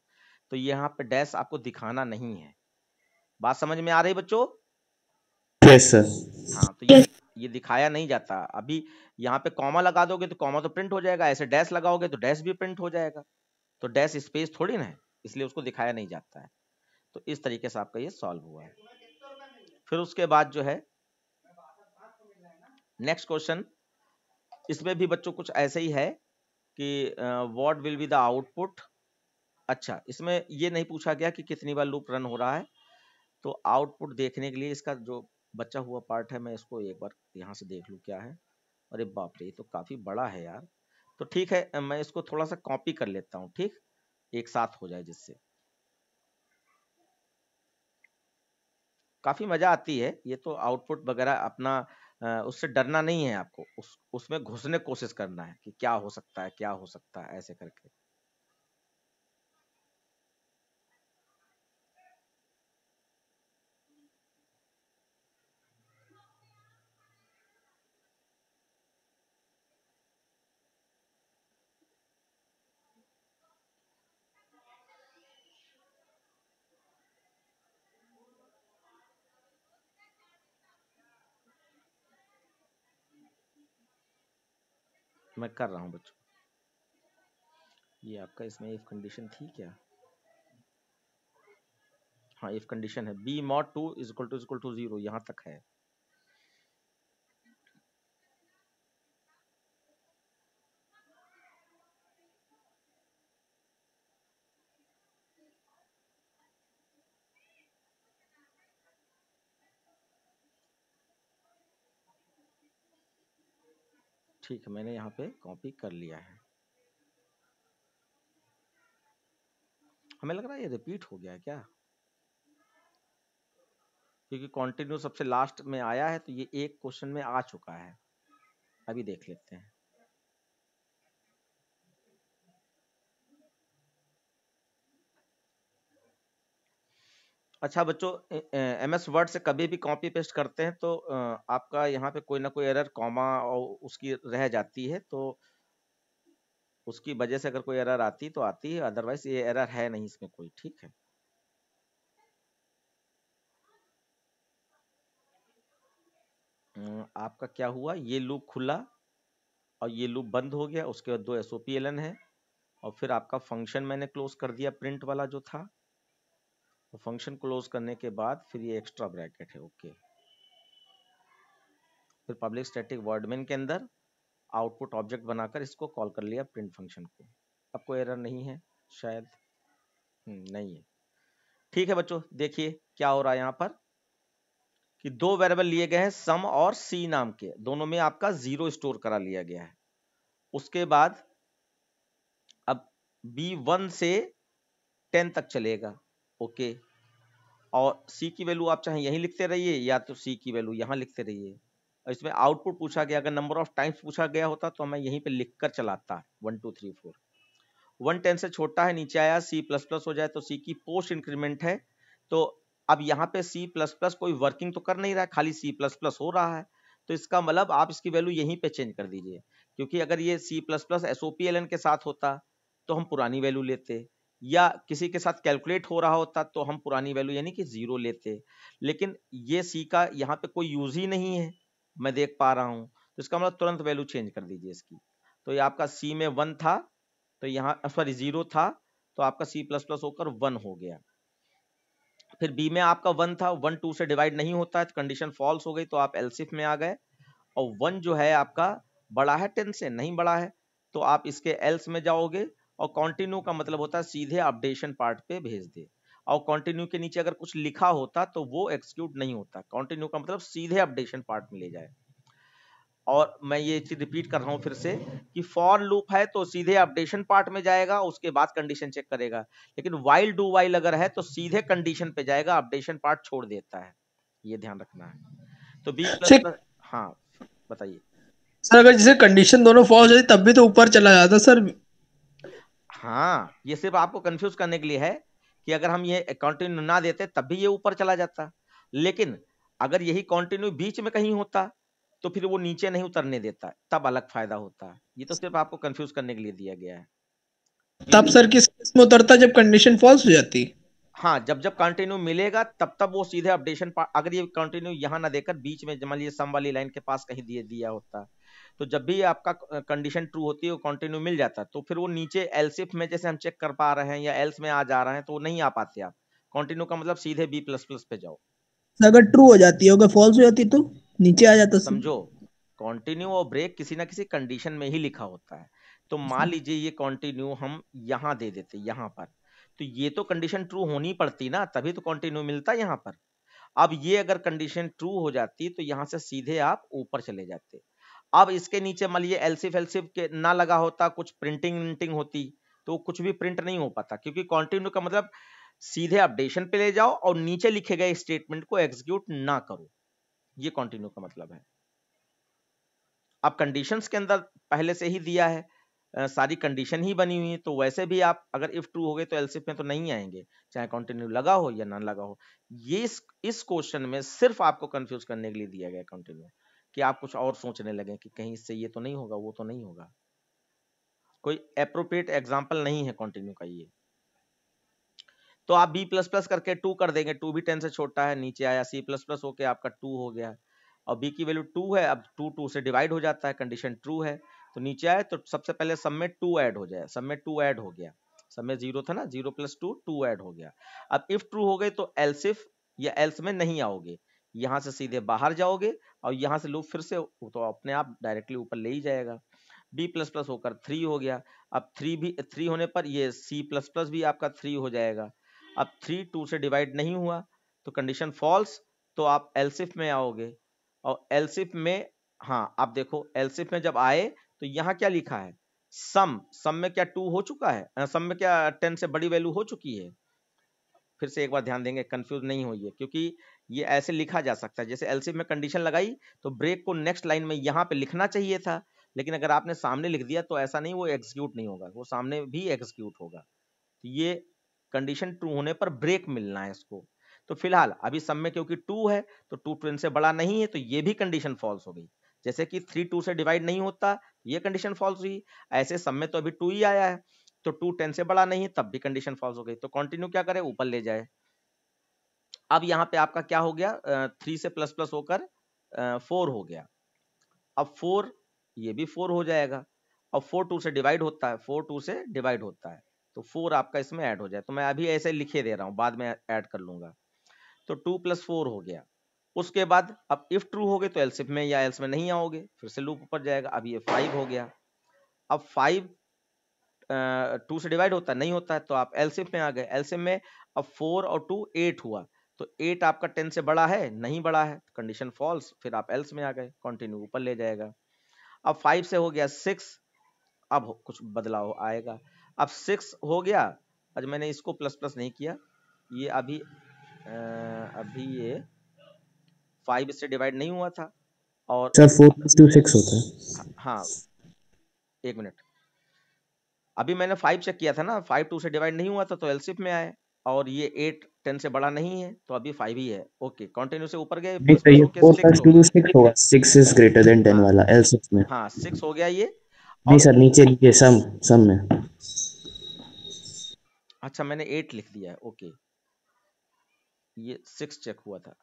तो यहाँ पे डैश आपको दिखाना नहीं है बात समझ में आ रही बच्चों yes, हाँ तो ये yes. ये दिखाया नहीं जाता अभी यहाँ पे कॉमा लगा दोगे तो कॉमा तो प्रिंट हो जाएगा ऐसे डैश लगाओगे तो डैश भी प्रिंट हो जाएगा तो डैश स्पेस थोड़ी ना है इसलिए उसको दिखाया नहीं जाता है तो इस तरीके से आपका ये सॉल्व हुआ है फिर उसके बाद जो है नेक्स्ट क्वेश्चन इसमें भी बच्चों कुछ ऐसे ही है कि what will be the output अच्छा इसमें ये नहीं पूछा गया कि कितनी बार लूप रन हो रहा है तो आउटपुट देखने के लिए इसका जो बचा हुआ पार्ट है मैं इसको एक बार यहाँ से देख लूँ क्या है अरे बाप रे तो काफ़ी बड़ा है यार तो ठीक है मैं इसको थोड़ा सा कॉपी कर लेता हूँ ठीक एक साथ हो जाए जिससे काफ़ी मज़ा आती है ये तो आउटपुट वगैरह अपना उससे डरना नहीं है आपको उस उसमें घुसने कोशिश करना है कि क्या हो सकता है क्या हो सकता है ऐसे करके मैं कर रहा हूँ बच्चों ये आपका इसमें इफ कंडीशन थी क्या हाँ इफ कंडीशन है B mod two is equal to equal to zero यहाँ तक है ठीक है मैंने यहाँ पे कॉपी कर लिया है हमें लग रहा है ये रिपीट हो गया क्या क्योंकि कॉन्टिन्यू सबसे लास्ट में आया है तो ये एक क्वेश्चन में आ चुका है अभी देख लेते हैं अच्छा बच्चों एम एस वर्ड से कभी भी कॉपी पेस्ट करते हैं तो आपका यहाँ पे कोई ना कोई एरर कॉमा और उसकी रह जाती है तो उसकी वजह से अगर कोई एरर आती तो आती है अदरवाइज ये एरर है नहीं इसमें कोई ठीक है आपका क्या हुआ ये लूप खुला और ये लूप बंद हो गया उसके बाद दो S O P L N है और फिर आपका फंक्शन मैंने क्लोज कर दिया प्रिंट वाला जो था तो फंक्शन क्लोज करने के बाद फिर ये एक्स्ट्रा ब्रैकेट है ओके फिर पब्लिक स्टैटिक वर्डमेन के अंदर आउटपुट ऑब्जेक्ट बनाकर इसको कॉल कर लिया प्रिंट फंक्शन को अब कोई एरर नहीं है शायद हम्म, नहीं है ठीक है बच्चों देखिए क्या हो रहा है यहाँ पर कि दो वेरिएबल लिए गए हैं सम और सी नाम के दोनों में आपका जीरो स्टोर करा लिया गया है उसके बाद अब बी वन से टेन तक चलेगा ओके और सी की वैल्यू आप चाहे यहीं लिखते रहिए या तो सी की वैल्यू यहाँ लिखते रहिए और इसमें आउटपुट पूछा गया अगर नंबर ऑफ टाइम्स पूछा गया होता तो मैं यहीं पे लिख कर चलाता one two three four one ten से छोटा है नीचे आया सी प्लस प्लस हो जाए तो सी की पोस्ट इंक्रीमेंट है तो अब यहाँ पे सी प्लस प्लस कोई वर्किंग तो कर नहीं रहा है खाली सी प्लस प्लस हो रहा है तो इसका मतलब आप इसकी वैल्यू यहीं पे चेंज कर दीजिए क्योंकि अगर ये सी प्लस प्लस एस के साथ होता तो हम पुरानी वैल्यू लेते या किसी के साथ कैलकुलेट हो रहा होता तो हम पुरानी वैल्यू यानी कि जीरो लेते लेकिन ये सी का यहाँ पे कोई यूज ही नहीं है मैं देख पा रहा हूँ तो इसका मतलब तुरंत वैल्यू चेंज कर दीजिए इसकी तो ये आपका सी में वन था तो यहाँ सॉरी जीरो था तो आपका सी प्लस प्लस होकर वन हो गया फिर बी में आपका वन था वन टू से डिवाइड नहीं होता है तो कंडीशन फॉल्स हो गई तो आप एलसीफ में आ गए और वन जो है आपका बड़ा है टेन से नहीं बड़ा है तो आप इसके एल्स में जाओगे और कॉन्टिन्यू का मतलब होता है सीधे अपडेशन पार्ट पे भेज दे और कॉन्टिन्यू के नीचे अगर कुछ लिखा होता तो वो एक्सक्यूट नहीं होता कॉन्टिन्यू का मतलब सीधे अपडेशन पार्ट में ले जाए और मैं ये चीज रिपीट कर रहा हूँ फिर से कि फॉर लूप है तो सीधे अपडेशन पार्ट में जाएगा उसके बाद कंडीशन चेक करेगा लेकिन वाइल डू वाइल अगर है तो सीधे कंडीशन पे जाएगा अपडेशन पार्ट छोड़ देता है ये ध्यान रखना है तो बी प्लस हाँ बताइए सर अगर जैसे कंडीशन दोनों फॉल्स हो जाती तब भी तो ऊपर चला जाता सर हाँ ये सिर्फ आपको कंफ्यूज करने के लिए है कि अगर हम ये कंटिन्यू ना देते तब भी ये ऊपर चला जाता लेकिन अगर यही कंटिन्यू बीच में कहीं होता तो फिर वो नीचे नहीं उतरने देता तब अलग फायदा होता ये तो सिर्फ आपको कंफ्यूज करने के लिए दिया गया है तब सर किस में उतरता जब कंडीशन फॉल्स हो जाती हाँ जब जब कंटिन्यू मिलेगा तब तब वो सीधे अपडेशन अगर ये कंटिन्यू यहाँ ना देकर बीच में जमा लीजिए सम वाली लाइन के पास कहीं दिए दिया होता तो जब भी आपका कंडीशन ट्रू होती है वो कंटिन्यू मिल जाता है तो फिर वो नीचे एलसीफ में जैसे हम चेक कर पा रहे हैं या एल्स में आ जा रहे हैं तो नहीं आ पाते आप कंटिन्यू का मतलब सीधे बी प्लस प्लस पे जाओ तो अगर ट्रू हो जाती है अगर फॉल्स हो जाती तो नीचे आ जाता समझो कंटिन्यू और ब्रेक किसी ना किसी कंडीशन में ही लिखा होता है तो मान अच्छा। लीजिए ये कंटिन्यू हम यहाँ दे देते यहाँ पर तो ये तो कंडीशन ट्रू होनी पड़ती ना तभी तो कंटिन्यू मिलता यहाँ पर अब ये अगर कंडीशन ट्रू हो जाती तो यहाँ से सीधे आप ऊपर चले जाते अब इसके नीचे मान लीजिए एलसीफ एलसीफ के ना लगा होता कुछ प्रिंटिंग विंटिंग होती तो कुछ भी प्रिंट नहीं हो पाता क्योंकि कॉन्टिन्यू का मतलब सीधे अपडेशन पे ले जाओ और नीचे लिखे गए स्टेटमेंट को एग्जीक्यूट ना करो ये कॉन्टिन्यू का मतलब है अब कंडीशंस के अंदर पहले से ही दिया है आ, सारी कंडीशन ही बनी हुई है तो वैसे भी आप अगर इफ ट्रू हो गए तो एलसीफ में तो नहीं आएंगे चाहे कॉन्टिन्यू लगा हो या ना लगा हो ये इस इस क्वेश्चन में सिर्फ आपको कंफ्यूज करने के लिए दिया गया कॉन्टिन्यू कि आप कुछ और सोचने लगें कि कहीं इससे ये तो नहीं होगा वो तो नहीं होगा कोई अप्रोप्रिएट एग्जाम्पल नहीं है कंटिन्यू का ये तो आप बी प्लस प्लस करके टू कर देंगे टू भी टेन से छोटा है नीचे आया सी प्लस प्लस होके आपका टू हो गया और बी की वैल्यू टू है अब टू टू से डिवाइड हो जाता है कंडीशन ट्रू है तो नीचे आए तो सबसे पहले सब में टू ऐड हो जाए सब में टू ऐड हो गया सब में जीरो था ना zero plus two two add हो गया अब इफ ट्रू हो गए तो एल्सिफ या एल्स में नहीं आओगे यहाँ से सीधे बाहर जाओगे और यहाँ से लूप फिर से तो अपने आप डायरेक्टली ऊपर ले ही जाएगा बी प्लस प्लस होकर थ्री हो गया अब थ्री भी थ्री होने पर ये सी प्लस प्लस भी आपका थ्री हो जाएगा अब थ्री टू से डिवाइड नहीं हुआ तो कंडीशन फॉल्स तो आप एलसिफ में आओगे और एलसिफ में हाँ आप देखो एलसिफ में जब आए तो यहाँ क्या लिखा है सम सम में क्या टू हो चुका है सम में क्या टेन से बड़ी वैल्यू हो चुकी है फिर से एक बार ध्यान देंगे कंफ्यूज नहीं होइए क्योंकि ये ऐसे लिखा जा सकता है जैसे एलसीएम में कंडीशन लगाई तो ब्रेक को नेक्स्ट लाइन में यहाँ पे लिखना चाहिए था लेकिन अगर आपने सामने लिख दिया तो ऐसा नहीं वो एग्जीक्यूट नहीं होगा वो सामने भी एग्जीक्यूट होगा तो ये कंडीशन ट्रू होने पर ब्रेक मिलना है इसको तो फिलहाल अभी सब में क्योंकि टू है तो टू ट्वेन से बड़ा नहीं है तो ये भी कंडीशन फॉल्स हो गई जैसे कि थ्री टू से डिवाइड नहीं होता ये कंडीशन फॉल्स हुई ऐसे सब में तो अभी टू ही आया है तो टू टेन से बड़ा नहीं है तब भी कंडीशन फॉल्स हो गई तो कंटिन्यू क्या करे ऊपर ले जाए अब यहाँ पे आपका क्या हो गया थ्री से प्लस प्लस होकर फोर हो गया अब फोर ये भी फोर हो जाएगा अब फोर टू से डिवाइड होता है फोर टू से डिवाइड होता है तो फोर आपका इसमें ऐड हो जाए तो मैं अभी ऐसे लिखे दे रहा हूँ बाद में ऐड कर लूंगा तो टू प्लस फोर हो गया उसके बाद अब इफ ट्रू हो गए तो एल्सिफ में या एल्स में नहीं आओगे फिर से लूप ऊपर जाएगा अब ये फाइव हो गया अब फाइव टू से डिवाइड होता नहीं होता है तो आप एल्सिफ में आ गए एल्सिफ में अब फोर और टू एट हुआ तो एट आपका टेन से बड़ा है नहीं बड़ा है कंडीशन फॉल्स फिर आप एल्स में आ गए कंटिन्यू ऊपर ले जाएगा अब फाइव से हो गया सिक्स अब कुछ बदलाव आएगा अब सिक्स हो गया आज मैंने इसको प्लस प्लस नहीं किया ये अभी आ, अभी ये फाइव से डिवाइड नहीं हुआ था और sir four plus two six होता है हाँ एक मिनट अभी मैंने फाइव चेक किया था ना फाइव टू से डिवाइड नहीं हुआ था तो एलसीफ में आए और ये एट टेन से बड़ा नहीं है तो अभी फाइव ही है ओके कंटिन्यू से ऊपर गए सिक्स में हाँ सिक्स हाँ, हो गया ये सर नीचे नीचे सम सम में अच्छा मैंने एट लिख दिया है ओके ये सिक्स चेक हुआ था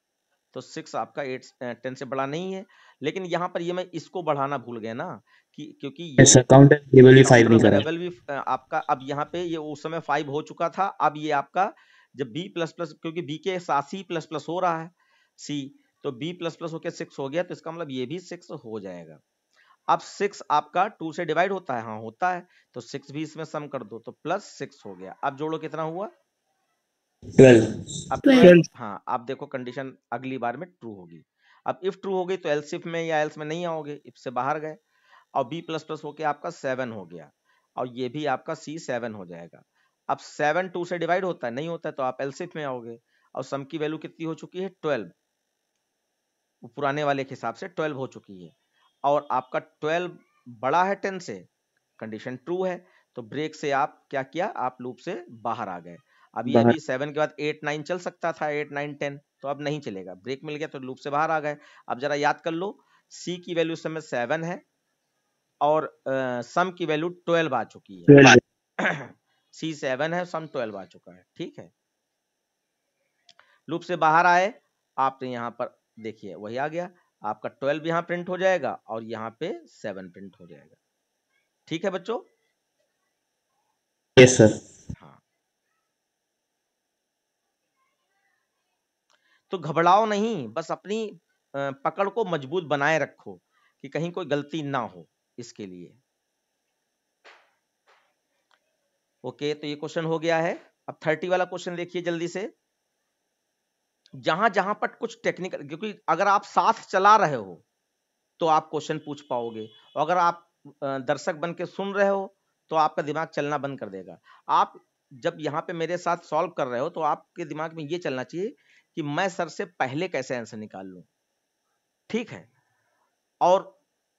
तो सिक्स आपका एट टेन से बड़ा नहीं है लेकिन यहाँ पर ये मैं इसको बढ़ाना भूल गया ना कि क्योंकि ये लेवल भी लेवल भी आपका अब यहाँ पे ये उस समय फाइव हो चुका था अब ये आपका जब बी प्लस प्लस क्योंकि बी के साथ सी प्लस प्लस हो रहा है सी तो बी प्लस प्लस होकर सिक्स हो गया तो इसका मतलब ये भी सिक्स हो जाएगा अब सिक्स आपका टू से डिवाइड होता है हाँ होता है तो सिक्स भी इसमें सम कर दो तो प्लस सिक्स हो गया अब जोड़ो कितना हुआ हाँ आप देखो कंडीशन अगली बार में ट्रू होगी अब इफ ट्रू हो गई तो इफ में या एल्स में नहीं आओगे इफ से बाहर गए और बी प्लस प्लस होके आपका सेवन हो गया और ये भी आपका सी सेवन हो जाएगा अब सेवन टू से डिवाइड होता है नहीं होता है तो आप इफ में आओगे और सम की वैल्यू कितनी हो चुकी है ट्वेल्व पुराने वाले के हिसाब से ट्वेल्व हो चुकी है और आपका ट्वेल्व बड़ा है टेन से कंडीशन ट्रू है तो ब्रेक से आप क्या किया आप लूप से बाहर आ गए अभी अभी सेवन के बाद एट नाइन चल सकता था एट नाइन टेन तो अब नहीं चलेगा ब्रेक मिल गया तो लूप से बाहर आ गए अब जरा याद कर लो सी की वैल्यू समय सेवन है और आ, सम की वैल्यू ट्वेल्व आ चुकी है सी सेवन [CLEARS THROAT] है सम ट्वेल्व आ चुका है ठीक है लूप से बाहर आए आपने यहाँ पर देखिए वही आ गया आपका ट्वेल्व यहाँ प्रिंट हो जाएगा और यहाँ पे सेवन प्रिंट हो जाएगा ठीक है बच्चों यस सर हाँ तो घबराओ नहीं बस अपनी पकड़ को मजबूत बनाए रखो कि कहीं कोई गलती ना हो इसके लिए ओके तो ये क्वेश्चन हो गया है अब थर्टी वाला क्वेश्चन देखिए जल्दी से जहां जहां पर कुछ टेक्निकल क्योंकि अगर आप साथ चला रहे हो तो आप क्वेश्चन पूछ पाओगे और अगर आप दर्शक बन के सुन रहे हो तो आपका दिमाग चलना बंद कर देगा आप जब यहाँ पे मेरे साथ सॉल्व कर रहे हो तो आपके दिमाग में ये चलना चाहिए कि मैं सर से पहले कैसे आंसर निकाल लूं ठीक है और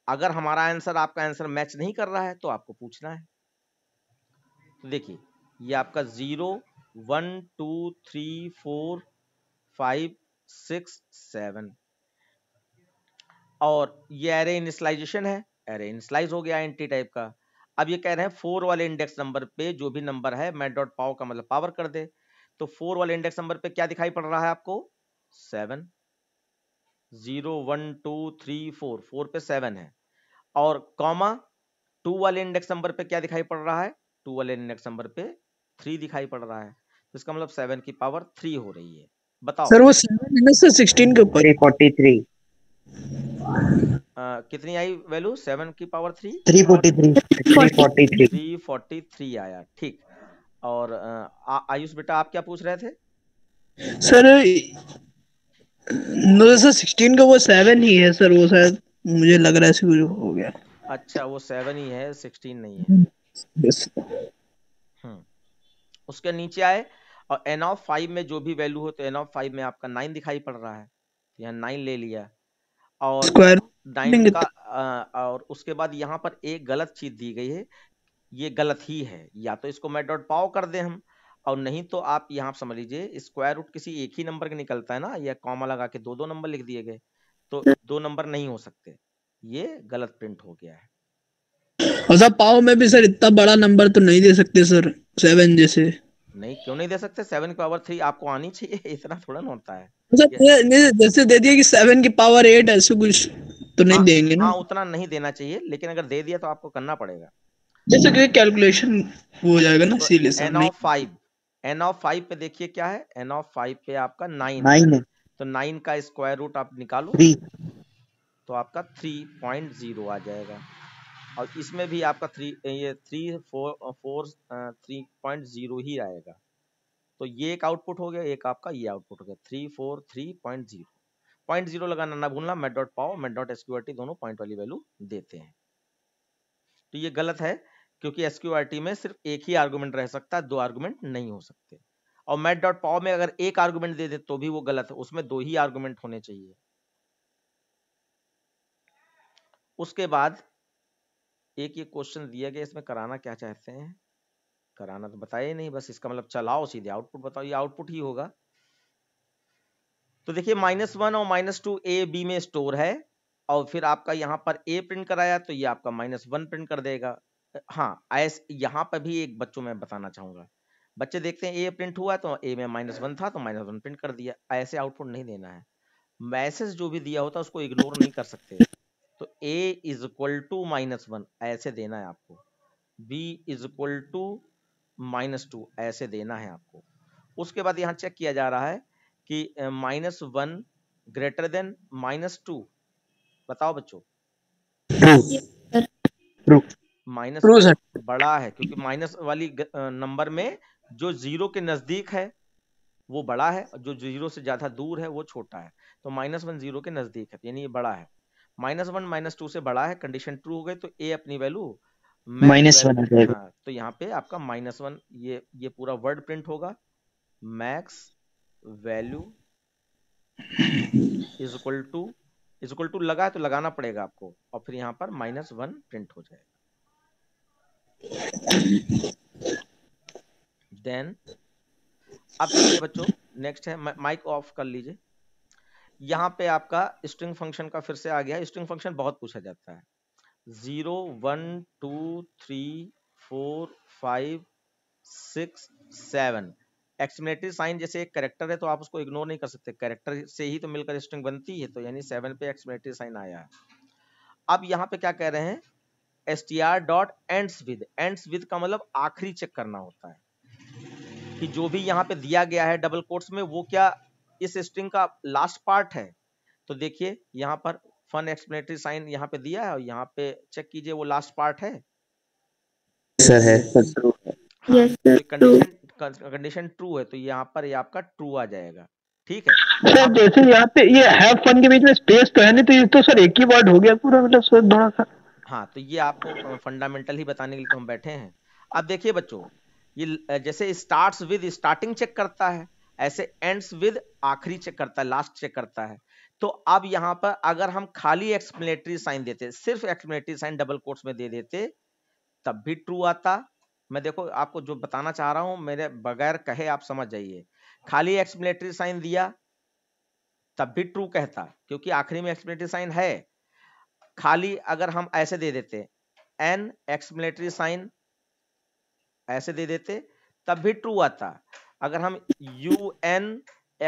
अगर हमारा आंसर आपका आंसर मैच नहीं कर रहा है तो आपको पूछना है तो देखिए ये आपका zero one two three four five six seven और ये एरे इनिशलाइजेशन है एरे इनिशलाइज हो गया एंटी टाइप का अब ये कह रहे हैं फोर वाले इंडेक्स नंबर पे जो भी नंबर है मैं डॉट पाओ का मतलब पावर कर दे तो फोर वाले इंडेक्स नंबर पे क्या दिखाई पड़ रहा है आपको seven zero one two three four four पे सेवन है और कॉमा टू वाले इंडेक्स नंबर पे क्या दिखाई पड़ रहा है टू वाले इंडेक्स नंबर पे थ्री दिखाई पड़ रहा है तो इसका मतलब सेवन की पावर थ्री हो रही है बताओ सर वो सेवन सर सिक्सटीन के ऊपर फोर्टी थ्री कितनी आई वैल्यू सेवन की power three three forty three three forty three आया ठीक और आयुष बेटा आप क्या पूछ रहे थे सर सिक्सटीन का वो सेवन ही है सर वो शायद मुझे लग रहा है कुछ हो गया अच्छा वो सेवन ही है सिक्सटीन नहीं है हम्म, yes. हम्म, उसके नीचे आए और एन ऑफ फाइव में जो भी वैल्यू हो तो एन ऑफ फाइव में आपका नाइन दिखाई पड़ रहा है तो यहाँ नाइन ले लिया और नाइन का और उसके बाद यहाँ पर एक गलत चीज दी गई है ये गलत ही है या तो इसको मेड डॉट पाओ कर दें हम और नहीं तो आप यहाँ समझ लीजिए स्क्वायर रूट किसी एक ही नंबर के निकलता है ना या कॉमा लगा के दो दो नंबर लिख दिए गए तो हम्म। दो नंबर नहीं हो सकते ये गलत प्रिंट हो गया है और सर पाओ में भी सर इतना बड़ा नंबर तो नहीं दे सकते सर सेवन जैसे नहीं क्यों नहीं दे सकते सेवन की पावर थ्री आपको आनी चाहिए [LAUGHS] इतना थोड़ा ना होता है जैसे दे दिया कि सेवन की पावर एट ऐसे कुछ तो नहीं आ, हाँ, देंगे ना हाँ उतना नहीं देना चाहिए लेकिन अगर दे दिया तो आपको करना पड़ेगा जैसे hmm. कि कैलकुलेशन हो जाएगा ना series n of five n of five पे देखिए क्या है एन ऑफ फाइव पे आपका नाइन नाइन है तो नाइन का स्क्वायर रूट आप निकालो थ्री तो आपका थ्री पॉइंट जीरो आ जाएगा और इसमें भी आपका थ्री ये three four four three point zero ही आएगा तो ये एक आउटपुट हो गया एक आपका ये आउटपुट हो गया three four three point zero point zero लगाना ना भूलना math dot pow math dot SQRT दोनों पॉइंट वाली वैल्यू देते हैं तो ये गलत है क्योंकि एस में सिर्फ एक ही आर्गुमेंट रह सकता है दो आर्गुमेंट नहीं हो सकते और मैट डॉट पाव में अगर एक आर्गुमेंट दे दे तो भी वो गलत है उसमें दो ही आर्गुमेंट होने चाहिए उसके बाद एक ये क्वेश्चन दिया गया इसमें कराना क्या चाहते हैं कराना तो बताया नहीं बस इसका मतलब चलाओ सीधे आउटपुट बताओ ये आउटपुट ही होगा तो देखिए माइनस वन और माइनस टू ए बी में स्टोर है और फिर आपका यहाँ पर ए प्रिंट कराया तो ये आपका माइनस वन प्रिंट कर देगा हाँ, ऐस यहाँ पर भी एक बच्चों में बताना चाहूंगा बच्चे देखते हैं ए प्रिंट हुआ तो ए में माइनस वन था तो माइनस वन प्रिंट कर दिया। ऐसे आउटपुट नहीं देना है। मैसेज जो भी दिया होता है उसको इग्नोर नहीं कर सकते। तो A is equal to one ऐसे देना है आपको। B is equal to two ऐसे देना है आपको। उसके बाद यहाँ चेक किया जा रहा है कि minus one greater than minus two बताओ बच्चों। माइनस बड़ा है क्योंकि माइनस वाली नंबर में जो जीरो के नजदीक है वो बड़ा है जो जीरो से ज्यादा दूर है वो छोटा है तो माइनस वन जीरो के नजदीक है यानी ये बड़ा है माइनस वन माइनस टू से बड़ा है कंडीशन ट्रू हो गए तो ए अपनी वैल्यू माइनस वन हाँ, तो यहाँ पे आपका माइनस वन ये ये पूरा वर्ड प्रिंट होगा max value is equal to is equal to लगा है तो लगाना पड़ेगा आपको और फिर यहाँ पर माइनस वन प्रिंट हो जाएगा देन अब देखिए बच्चों नेक्स्ट है माइक ऑफ कर लीजिए यहाँ पे आपका स्ट्रिंग फंक्शन का फिर से आ गया स्ट्रिंग फंक्शन बहुत पूछा जाता है zero one two three four five six seven explanatory sign जैसे एक करेक्टर है तो आप उसको इग्नोर नहीं कर सकते करेक्टर से ही तो मिलकर स्ट्रिंग बनती है तो यानी सेवन पे एक्सप्लेनेटरी साइन आया है अब यहाँ पे क्या कह रहे हैं S T R dot ends with ends with का मतलब आखिरी चेक करना होता है कि जो भी यहाँ पे दिया गया है डबल कोट्स में वो क्या इस स्ट्रिंग का लास्ट पार्ट है तो देखिए यहाँ पर फन एक्सप्लेनेटरी साइन यहाँ पे दिया है और यहाँ पे चेक कीजिए वो लास्ट पार्ट है है कंडीशन ट्रू है तो यहाँ पर ये आपका ट्रू आ जाएगा ठीक है सर जैसे यहाँ पे ये हैव फन के बीच में स्पेस तो है नहीं तो ये तो सर एक ही वर्ड हो गया पूरा मतलब सर थोड़ा सा हाँ तो ये आपको फंडामेंटल ही बताने के लिए तो हम बैठे हैं अब देखिए बच्चों ये जैसे स्टार्ट्स विद स्टार्टिंग चेक करता है ऐसे एंड्स विद आखिरी चेक करता है लास्ट चेक करता है तो अब यहाँ पर अगर हम खाली एक्सप्लेनेटरी साइन देते सिर्फ एक्सप्लेनेटरी साइन डबल कोट्स में दे देते तब भी ट्रू आता मैं देखो आपको जो बताना चाह रहा हूं मेरे बगैर कहे आप समझ जाइए खाली एक्सप्लेनेटरी साइन दिया तब भी ट्रू कहता क्योंकि आखिरी में एक्सप्लेनेटरी साइन है खाली अगर हम ऐसे दे देते एन एक्स मिलिट्री साइन ऐसे दे देते तब भी ट्रू आता अगर हम U N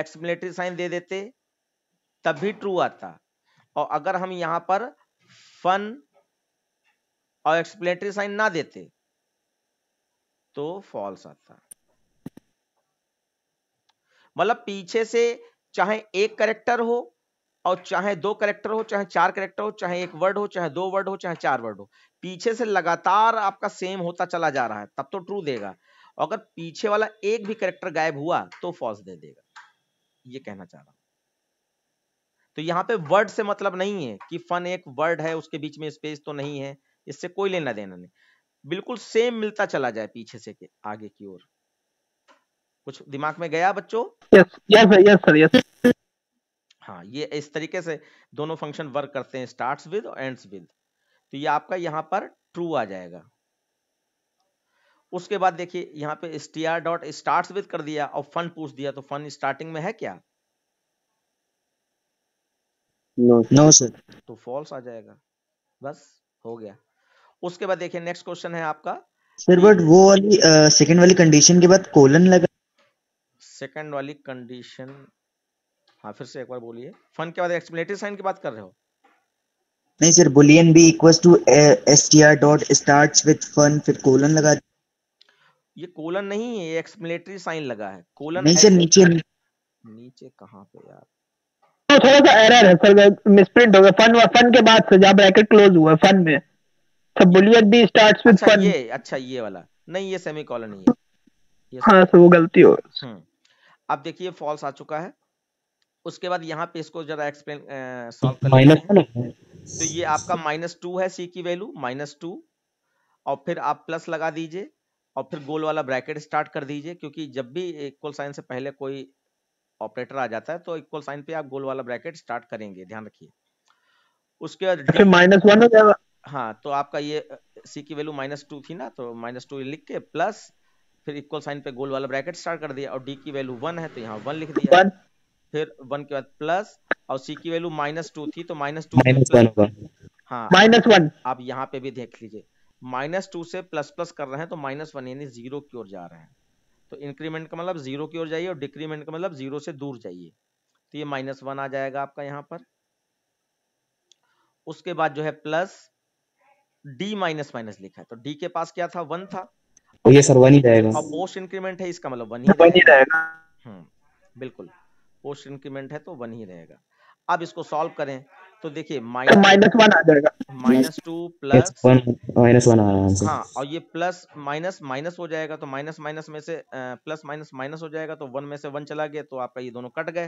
X military sign दे देते तब भी ट्रू आता और अगर हम यहां पर फन और एक्सप्लेनेटरी साइन ना देते तो फॉल्स आता मतलब पीछे से चाहे एक करेक्टर हो और चाहे दो करेक्टर हो चाहे चार करेक्टर हो चाहे एक वर्ड हो चाहे दो वर्ड हो चाहे चार वर्ड हो पीछे से लगातार आपका सेम होता चला जा रहा है तब तो ट्रू देगा और अगर पीछे वाला एक भी करेक्टर गायब हुआ तो फॉल्स दे देगा ये कहना चाह रहा तो यहाँ पे वर्ड से मतलब नहीं है कि फन एक वर्ड है उसके बीच में स्पेस तो नहीं है इससे कोई लेना देना नहीं बिल्कुल सेम मिलता चला जाए पीछे से के आगे की ओर कुछ दिमाग में गया बच्चों यस यस यस सर हाँ ये इस तरीके से दोनों फंक्शन वर्क करते हैं स्टार्ट्स विद और एंड्स विद तो ये आपका यहाँ पर ट्रू आ जाएगा उसके बाद देखिए यहाँ पे T R dot start with कर दिया और फन पूछ दिया तो फन स्टार्टिंग में है क्या नो सर तो फॉल्स आ जाएगा बस हो गया उसके बाद देखिए नेक्स्ट क्वेश्चन है आपका सर बट वो वाली सेकंड वाली कंडीशन के बाद कोलन लगा सेकंड वाली कंडीशन हाँ फिर से एक बार बोलिए फन के बाद एक्सप्लेनेटरी साइन की बात कर रहे हो नहीं sir boolean b equals to str dot starts with fun फिर कोलन लगा ये कोलन नहीं है ये एक्सप्लेनेटरी साइन लगा है कोलन नहीं सर नीचे नीचे कहां पे यार तो थोड़ा सा एरर है सर मिसप्रिंट हो गया फन फन के बाद से जहां ब्रैकेट क्लोज हुआ फन में तो boolean b starts with fun ये अच्छा ये वाला नहीं ये सेमी कोलन ही है हां सर तो वो गलती हो हम्म। अब देखिए फॉल्स आ चुका है उसके बाद यहाँ पे इसको जरा एक्सप्लेन सॉल्व कर तो ये आपका माइनस टू है सी की वैल्यू माइनस टू और फिर आप प्लस लगा दीजिए और फिर गोल वाला ब्रैकेट स्टार्ट कर दीजिए क्योंकि जब भी इक्वल साइन से पहले कोई ऑपरेटर आ जाता है तो इक्वल साइन पे आप गोल वाला ब्रैकेट स्टार्ट करेंगे ध्यान रखिए उसके बाद माइनस वन हो जाएगा हाँ तो आपका ये सी की वैल्यू माइनस टू थी ना तो माइनस टू लिख के प्लस फिर इक्वल साइन पे गोल वाला ब्रैकेट स्टार्ट कर दिया और डी की वैल्यू वन है तो यहाँ वन लिख दिया फिर वन के बाद प्लस और सी की वैल्यू माइनस टू थी तो माइनस टू माइनस वन हाँ माइनस वन आप यहाँ पे भी देख लीजिए माइनस टू से प्लस प्लस कर रहे हैं तो माइनस वन यानी जीरो की ओर जा रहे हैं तो इंक्रीमेंट का मतलब जीरो की ओर जाइए और डिक्रीमेंट का मतलब जीरो से दूर जाइए तो ये माइनस वन आ जाएगा आपका यहाँ पर उसके बाद जो है प्लस डी माइनस माइनस लिखा है तो डी के पास क्या था वन था ये सर वन ही जाएगा और मोस्ट इंक्रीमेंट है इसका मतलब वन ही जाएगा हम्म बिल्कुल पोस्ट इंक्रीमेंट है तो वन ही रहेगा अब इसको सॉल्व करें तो देखिए माइनस माइनस वन आ जाएगा minus two plus minus one हाँ और ये प्लस माइनस माइनस हो जाएगा तो माइनस माइनस में से प्लस माइनस माइनस हो जाएगा तो वन में से वन चला गया तो आपका ये दोनों कट गए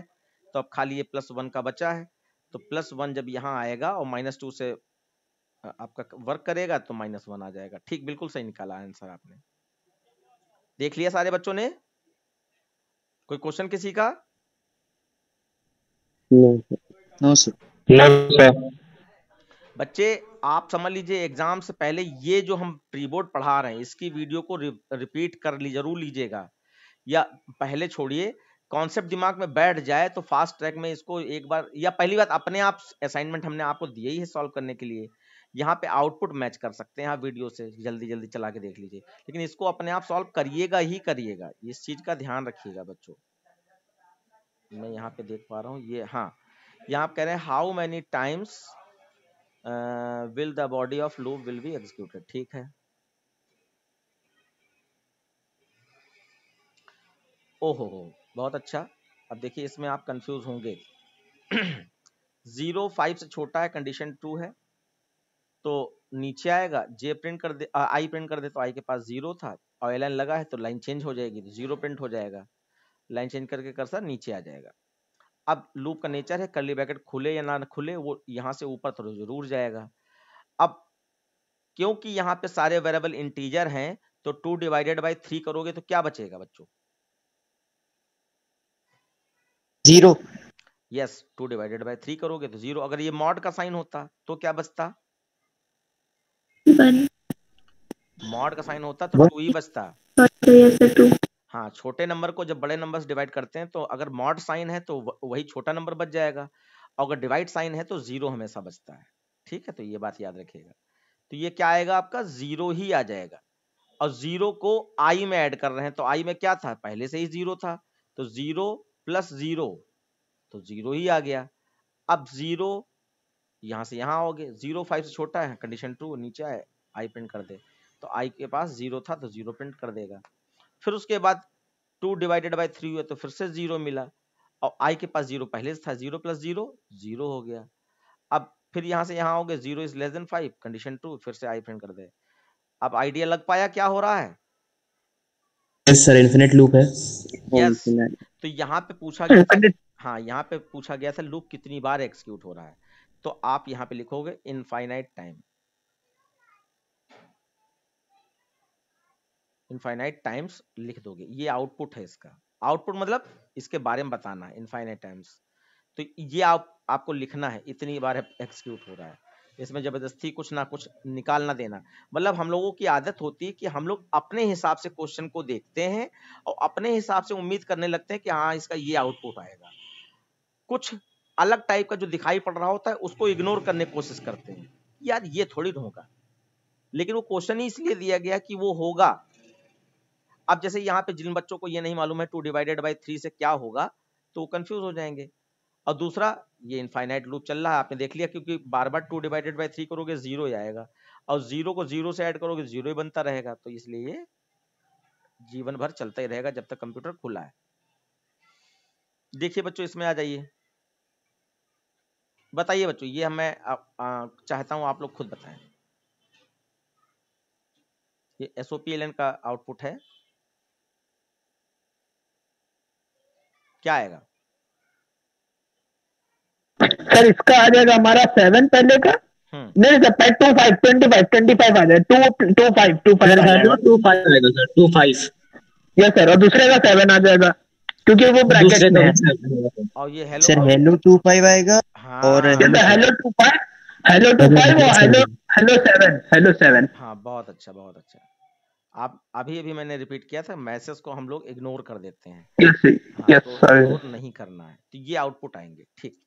तो अब खाली ये प्लस वन का बचा है तो प्लस वन जब यहाँ आएगा और माइनस टू से आपका वर्क करेगा तो माइनस वन आ जाएगा ठीक बिल्कुल सही निकाला आंसर आपने देख लिया सारे बच्चों ने कोई क्वेश्चन किसी का बच्चे आप समझ लीजिए एग्जाम से पहले ये जो हम प्री बोर्ड पढ़ा रहे हैं इसकी वीडियो को रिपीट कर ली जरूर लीजिएगा या पहले छोड़िए कॉन्सेप्ट दिमाग में बैठ जाए तो फास्ट ट्रैक में इसको एक बार या पहली बात अपने आप असाइनमेंट हमने आपको दिए ही है सॉल्व करने के लिए यहाँ पे आउटपुट मैच कर सकते हैं आप वीडियो से जल्दी जल्दी चला के देख लीजिए लेकिन इसको अपने आप सॉल्व करिएगा ही करिएगा इस चीज़ का ध्यान रखिएगा बच्चों मैं यहाँ पे देख पा रहा हूँ ये हाँ यहाँ आप कह रहे हैं how many times will the body of loop will be executed ठीक है ओहो हो बहुत अच्छा अब देखिए इसमें आप कंफ्यूज होंगे जीरो फाइव से छोटा है कंडीशन टू है तो नीचे आएगा जे प्रिंट कर दे आई प्रिंट कर दे तो आई के पास जीरो था और एल लगा है तो लाइन चेंज हो जाएगी तो जीरो प्रिंट हो जाएगा लाइन चेंज करके कर्सर नीचे आ जाएगा अब लूप का नेचर है कर्ली ब्रैकेट खुले या ना खुले वो यहाँ से ऊपर थोड़ा जरूर जाएगा अब क्योंकि यहाँ पे सारे वेरेबल इंटीजर हैं तो टू डिवाइडेड बाई थ्री करोगे तो क्या बचेगा बच्चों zero yes two divided by three करोगे तो जीरो अगर ये मॉड का साइन होता तो क्या बचता मॉड का साइन होता तो टू ही बचता तो हाँ छोटे नंबर को जब बड़े नंबर से डिवाइड करते हैं तो अगर मॉड साइन है तो वही छोटा नंबर बच जाएगा और अगर डिवाइड साइन है तो जीरो हमेशा बचता है ठीक है तो ये बात याद रखिएगा तो ये क्या आएगा आपका जीरो ही आ जाएगा और जीरो को आई में ऐड कर रहे हैं तो आई में क्या था पहले से ही जीरो था तो जीरो प्लस जीरो तो जीरो ही आ गया अब जीरो यहां से यहां हो गए जीरो फाइव से छोटा है कंडीशन टू नीचे आए आई प्रिंट कर दे तो आई के पास जीरो था तो जीरो प्रिंट कर देगा फिर उसके बाद टू डिवाइडेड बाई थ्री हुआ तो फिर से जीरो मिला और आई के पास जीरो पहले से था जीरो प्लस जीरो जीरो हो गया अब फिर यहाँ से यहाँ हो गया zero is less than five condition two फिर से आई प्रिंट कर दे अब आइडिया लग पाया क्या हो रहा है यस सर इनफिनिट लूप है यस तो यहाँ पे पूछा गया था हाँ यहाँ पे पूछा गया था लूप कितनी बार एक्सक्यूट हो रहा है तो आप यहाँ पे लिखोगे इनफाइनाइट टाइम इनफाइनाइट टाइम्स लिख दोगे ये आउटपुट है इसका आउटपुट मतलब इसके बारे में बताना है इनफाइनाइट टाइम्स तो ये आप आपको लिखना है इतनी बार एक्सक्यूट हो रहा है इसमें ज़बरदस्ती कुछ ना कुछ निकालना देना मतलब हम लोगों की आदत होती है कि हम लोग अपने हिसाब से क्वेश्चन को देखते हैं और अपने हिसाब से उम्मीद करने लगते हैं कि हाँ इसका ये आउटपुट आएगा कुछ अलग टाइप का जो दिखाई पड़ रहा होता है उसको इग्नोर करने की कोशिश करते हैं यार ये थोड़ी तो होगा लेकिन वो क्वेश्चन ही इसलिए दिया गया कि वो होगा अब जैसे यहाँ पे जिन बच्चों को ये नहीं मालूम है टू डिवाइडेड बाई थ्री से क्या होगा तो वो कन्फ्यूज हो जाएंगे और दूसरा ये इनफाइनाइट लूप चल रहा है आपने देख लिया क्योंकि बार बार टू डिवाइडेड बाई थ्री करोगे जीरो ही आएगा और जीरो को जीरो से ऐड करोगे जीरो ही बनता रहेगा तो इसलिए ये जीवन भर चलता ही रहेगा जब तक कंप्यूटर खुला है देखिए बच्चों इसमें आ जाइए बताइए बच्चों ये हमें चाहता हूं आप लोग खुद बताएं ये एस एल एन का आउटपुट है क्या आएगा सर इसका आ जाएगा हमारा सेवन पहले का हम्म। नहीं sir pack two five twenty five twenty five आ जाएगा two two five two five two five आएगा sir two five yes sir और दूसरे का सेवन आ जाएगा क्योंकि वो ब्रैकेट में है और ये hello sir hello two five आएगा हाँ। और hello two five hello two five और hello hello seven hello seven हाँ बहुत अच्छा बहुत अच्छा आप अभी अभी मैंने रिपीट किया था मैसेज को हम लोग इग्नोर कर देते हैं yes, हाँ, yes, तो इग्नोर नहीं करना है तो ये आउटपुट आएंगे ठीक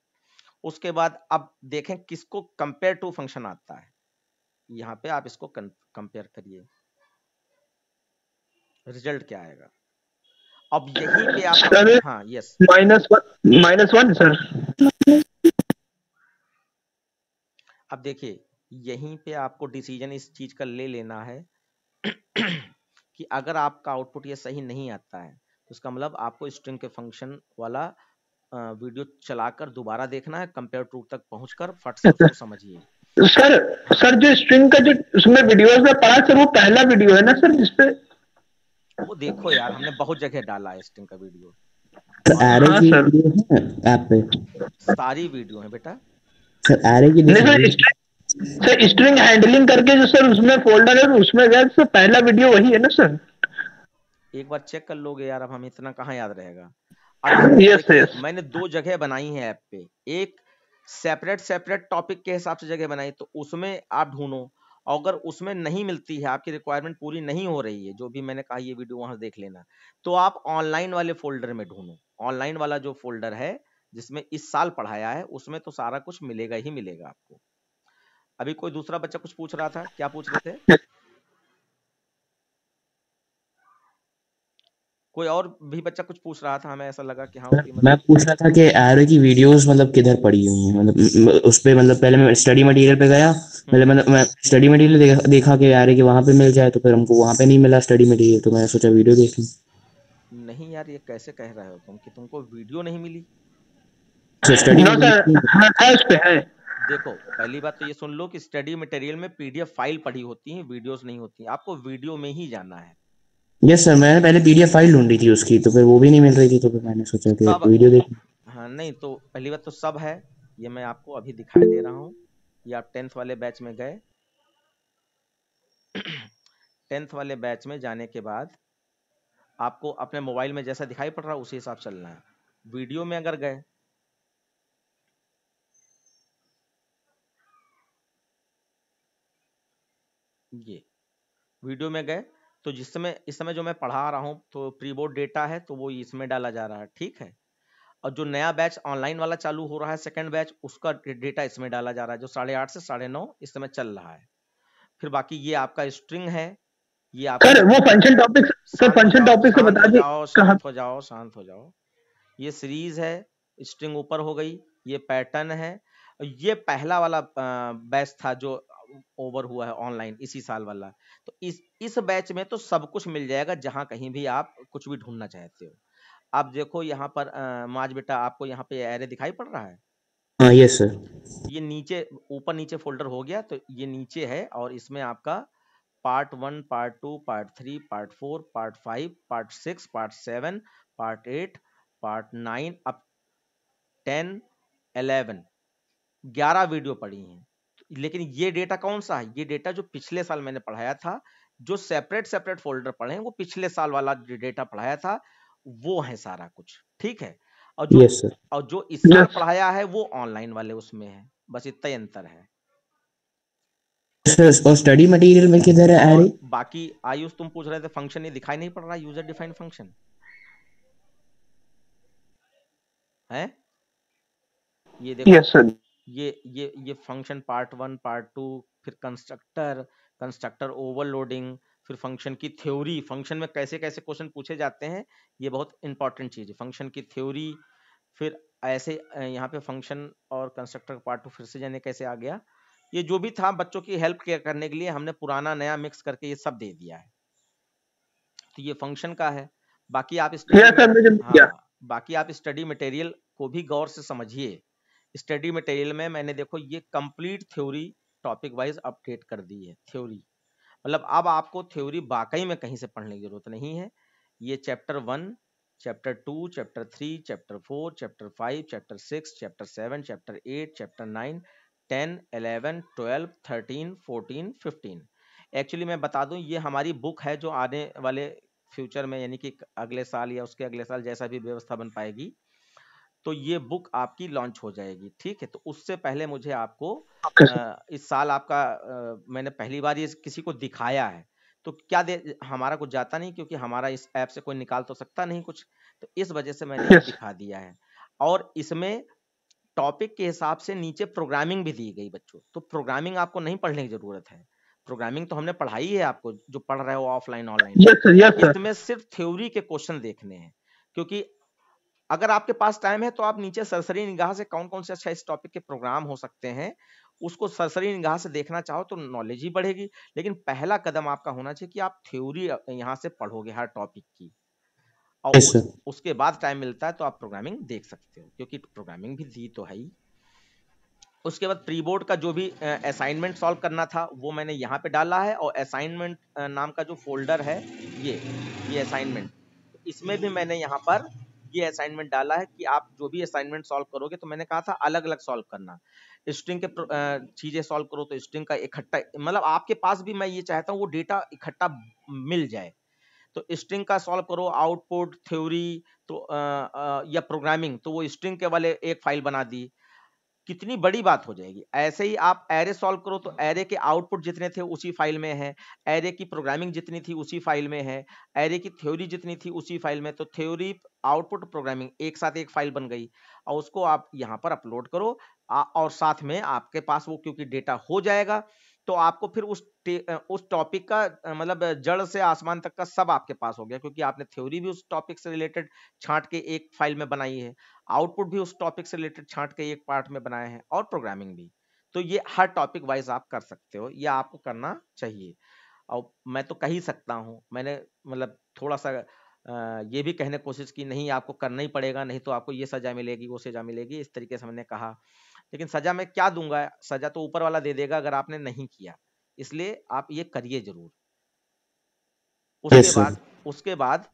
उसके बाद अब देखें किसको कंपेयर टू फंक्शन आता है यहाँ पे आप इसको कंपेयर करिए रिजल्ट क्या आएगा अब यही पे आप हाँ yes minus one minus one sir अब देखिए यहीं पे आपको डिसीजन इस चीज का ले लेना है [CLEARS THROAT] कि अगर आपका आउटपुट ये सही नहीं आता है तो इसका मतलब आपको स्ट्रिंग के फंक्शन वाला वीडियो चलाकर दोबारा देखना है कंपेयर टू तक पहुंचकर फट से समझिए सर सर जो स्ट्रिंग का जो उसमें वीडियो में पढ़ा सर वो पहला वीडियो है ना सर जिसपे वो देखो यार हमने बहुत जगह डाला है स्ट्रिंग का वीडियो एरे तो हाँ, की वीडियो है पे सारी वीडियो है बेटा सर एरे की नहीं सर सर स्ट्रिंग हैंडलिंग करके जो सर उसमें फोल्डर है उसमें गए सर तो पहला वीडियो वही है ना सर एक बार चेक कर लोगे यार अब हम इतना कहाँ याद रहेगा यस यस अच्छा, मैंने दो जगह बनाई है ऐप पे एक सेपरेट सेपरेट टॉपिक के हिसाब से जगह बनाई तो उसमें आप ढूंढो अगर उसमें नहीं मिलती है आपकी रिक्वायरमेंट पूरी नहीं हो रही है जो भी मैंने कहा ये वीडियो वहां देख लेना तो आप ऑनलाइन वाले फोल्डर में ढूंढो ऑनलाइन वाला जो फोल्डर है जिसमें इस साल पढ़ाया है उसमें तो सारा कुछ मिलेगा ही मिलेगा आपको अभी कोई दूसरा बच्चा कुछ पूछ रहा था क्या पूछ रहे थे कोई और भी बच्चा कुछ पूछ रहा था हमें ऐसा लगा कि हाँ मतलब मैं पूछ रहा था कि एरो की वीडियोस मतलब किधर पड़ी हुई हैं मतलब उस पे मतलब पहले मैं स्टडी मटेरियल पे गया पहले हम्म। मतलब मैं स्टडी मटेरियल देखा, देखा कि एरो की वहां पे मिल जाए तो फिर हमको वहां पे नहीं मिला स्टडी मटेरियल तो मैं सोचा वीडियो देख लूं नहीं यार ये कैसे कह रहे हो तुम कि तुमको वीडियो नहीं मिली स्टडी अच्छा, हाँ सर है देखो पहली बात तो ये सुन लो कि स्टडी मटेरियल में पीडीएफ फाइल पड़ी होती है वीडियोस नहीं होती है आपको वीडियो में ही जाना है यस सर मैंने पहले पीडीएफ फाइल ढूंढी थी उसकी तो फिर वो भी नहीं मिल रही थी तो फिर मैंने सोचा कि सब, वीडियो देख हाँ नहीं तो पहली बात तो सब है ये मैं आपको अभी दिखाई दे रहा हूँ ये आप टेंथ वाले बैच में गए टेंथ वाले बैच में जाने के बाद आपको अपने मोबाइल में जैसा दिखाई पड़ रहा है उसी हिसाब चलना है वीडियो में अगर गए ये वीडियो में गए तो जिस समय इस समय जो मैं पढ़ा रहा हूँ तो प्री बोर्ड डेटा है तो वो इसमें डाला जा रहा है ठीक है और जो नया बैच ऑनलाइन वाला चालू हो रहा है सेकंड बैच उसका डेटा इसमें डाला जा रहा है जो साढ़े आठ से साढ़े नौ इस समय चल रहा है फिर बाकी ये आपका स्ट्रिंग है ये आप सर वो function topic sir function topic से बता दीजिए शांत हो जाओ शांत हो जाओ ये सीरीज है स्ट्रिंग ऊपर हो गई ये पैटर्न है ये पहला वाला बैच था जो ओवर हुआ है ऑनलाइन इसी साल वाला तो इस इस बैच में तो सब कुछ मिल जाएगा जहाँ कहीं भी आप कुछ भी ढूंढना चाहते हो आप देखो यहाँ पर माज बेटा आपको यहाँ पे एरे दिखाई पड़ रहा है हाँ यस सर ये नीचे ऊपर नीचे फोल्डर हो गया तो ये नीचे है और इसमें आपका part one part two part three part four part five part six part seven part eight part nine up ten eleven ग्यारह वीडियो पड़ी हैं लेकिन ये डेटा कौन सा है ये डेटा जो पिछले साल मैंने पढ़ाया था जो सेपरेट सेपरेट फोल्डर पढ़े हैं वो पिछले साल वाला डेटा पढ़ाया था वो है सारा कुछ ठीक है और जो yes, और जो इस साल yes. पढ़ाया है वो ऑनलाइन वाले उसमें है बस इतना ही अंतर है और स्टडी मटेरियल में किधर है अरे बाकी आयुष तुम पूछ रहे थे फंक्शन ये दिखाई नहीं पड़ रहा यूजर डिफाइंड फंक्शन है ये देखो yes, ये ये ये function part one part two फिर कंस्ट्रक्टर कंस्ट्रक्टर ओवरलोडिंग फिर फंक्शन की थ्योरी फंक्शन में कैसे कैसे क्वेश्चन पूछे जाते हैं ये बहुत इंपॉर्टेंट चीज़ है फंक्शन की थ्योरी फिर ऐसे यहाँ पे फंक्शन और कंस्ट्रक्टर पार्ट टू फिर से जाने कैसे आ गया ये जो भी था बच्चों की हेल्प केयर करने के लिए हमने पुराना नया मिक्स करके ये सब दे दिया है तो ये फंक्शन का है बाकी आप स्टडी हाँ, बाकी आप स्टडी मटेरियल को भी गौर से समझिए स्टडी मटेरियल में मैंने देखो ये complete theory topic wise update कर दी है थ्योरी मतलब अब आपको थ्योरी वाकई में कहीं से पढ़ने की जरूरत नहीं है ये chapter one chapter two chapter three chapter four chapter five chapter six chapter seven chapter eight chapter nine ten eleven twelve thirteen fourteen fifteen actually मैं बता दूं ये हमारी बुक है जो आने वाले फ्यूचर में यानी कि अगले साल या उसके अगले साल जैसा भी व्यवस्था बन पाएगी तो ये बुक आपकी लॉन्च हो जाएगी ठीक है तो उससे पहले मुझे आपको आ, इस साल आपका आ, मैंने पहली बार ये किसी को दिखाया है तो क्या दे हमारा कुछ जाता नहीं क्योंकि हमारा इस ऐप से कोई निकाल तो सकता नहीं कुछ तो इस वजह से मैंने दिखा दिया है और इसमें टॉपिक के हिसाब से नीचे प्रोग्रामिंग भी दी गई बच्चों तो प्रोग्रामिंग आपको नहीं पढ़ने की जरूरत है प्रोग्रामिंग तो हमने पढ़ाई है आपको जो पढ़ रहे हो ऑफलाइन ऑनलाइन इसमें सिर्फ थ्योरी के क्वेश्चन देखने हैं क्योंकि अगर आपके पास टाइम है तो आप नीचे सरसरी निगाह से कौन कौन से अच्छा इस टॉपिक के प्रोग्राम हो सकते हैं उसको सरसरी निगाह से देखना चाहो तो नॉलेज ही बढ़ेगी लेकिन पहला कदम आपका होना चाहिए कि आप थ्योरी यहाँ से पढ़ोगे हर टॉपिक की और उस, उसके बाद टाइम मिलता है तो आप प्रोग्रामिंग देख सकते हो क्योंकि प्रोग्रामिंग भी दी तो है ही उसके बाद प्री बोर्ड का जो भी असाइनमेंट सॉल्व करना था वो मैंने यहाँ पे डाला है और असाइनमेंट नाम का जो फोल्डर है ये ये असाइनमेंट इसमें भी मैंने यहाँ पर ये असाइनमेंट डाला है कि आप जो भी असाइनमेंट सॉल्व करोगे तो मैंने कहा था अलग अलग सॉल्व करना स्ट्रिंग के चीज़ें सॉल्व करो तो स्ट्रिंग का इकट्ठा मतलब आपके पास भी मैं ये चाहता हूँ वो डेटा इकट्ठा मिल जाए तो स्ट्रिंग का सॉल्व करो आउटपुट थ्योरी तो आ, आ, या प्रोग्रामिंग तो वो स्ट्रिंग के वाले एक फाइल बना दी कितनी बड़ी बात हो जाएगी ऐसे ही आप एरे सॉल्व करो तो एरे के आउटपुट जितने थे उसी फाइल में है एरे की प्रोग्रामिंग जितनी थी उसी फाइल में है एरे की थ्योरी जितनी थी उसी फाइल में तो थ्योरी आउटपुट प्रोग्रामिंग एक साथ एक फाइल बन गई और उसको आप यहाँ पर अपलोड करो और साथ में आपके पास वो क्योंकि डेटा हो जाएगा तो आपको फिर उस उस टॉपिक का मतलब जड़ से आसमान तक का सब आपके पास हो गया क्योंकि आपने थ्योरी भी उस टॉपिक से रिलेटेड छांट के एक फाइल में बनाई है आउटपुट भी उस टॉपिक से रिलेटेड छांट के एक पार्ट में बनाए हैं और प्रोग्रामिंग भी तो ये हर टॉपिक वाइज आप कर सकते हो ये आपको करना चाहिए और मैं तो कह ही सकता हूँ मैंने मतलब थोड़ा सा ये भी कहने कोशिश की नहीं आपको करना ही पड़ेगा नहीं तो आपको ये सजा मिलेगी वो सजा मिलेगी इस तरीके से मैंने कहा लेकिन सजा मैं क्या दूंगा सजा तो ऊपर वाला दे देगा अगर आपने नहीं किया इसलिए आप ये करिए जरूर उसके बाद उसके बाद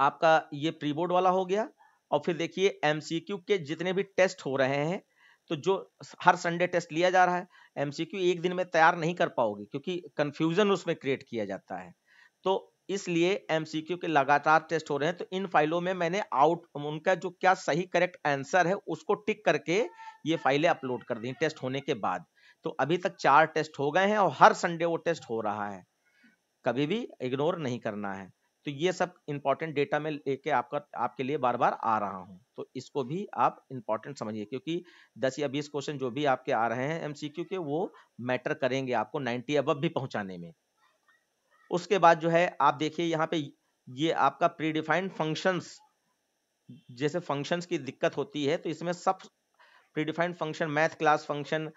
आपका ये प्री बोर्ड वाला हो गया और फिर देखिए एमसीक्यू के जितने भी टेस्ट हो रहे हैं तो जो हर संडे टेस्ट लिया जा रहा है एमसीक्यू एक दिन में तैयार नहीं कर पाओगे क्योंकि कंफ्यूजन उसमें क्रिएट किया जाता है तो इसलिए एमसीक्यू के लगातार टेस्ट हो रहे हैं तो इन फाइलों में मैंने आउट उनका जो क्या सही करेक्ट आंसर है उसको टिक करके ये फाइलें अपलोड कर दी टेस्ट होने के बाद तो अभी तक चार टेस्ट हो गए हैं और हर संडे वो टेस्ट हो रहा है कभी भी इग्नोर नहीं करना है तो ये सब इंपॉर्टेंट डेटा में लेके आपका आपके लिए बार बार आ रहा हूँ तो इसको भी आप इंपॉर्टेंट समझिए क्योंकि 10 या 20 क्वेश्चन जो भी आपके आ रहे हैं एमसीक्यू के वो मैटर करेंगे आपको 90 अब भी पहुंचाने में उसके बाद जो है आप देखिए यहाँ पे ये आपका प्रीडिफाइंड फंक्शंस जैसे फंक्शंस की दिक्कत होती है तो इसमें सब predefined function math class function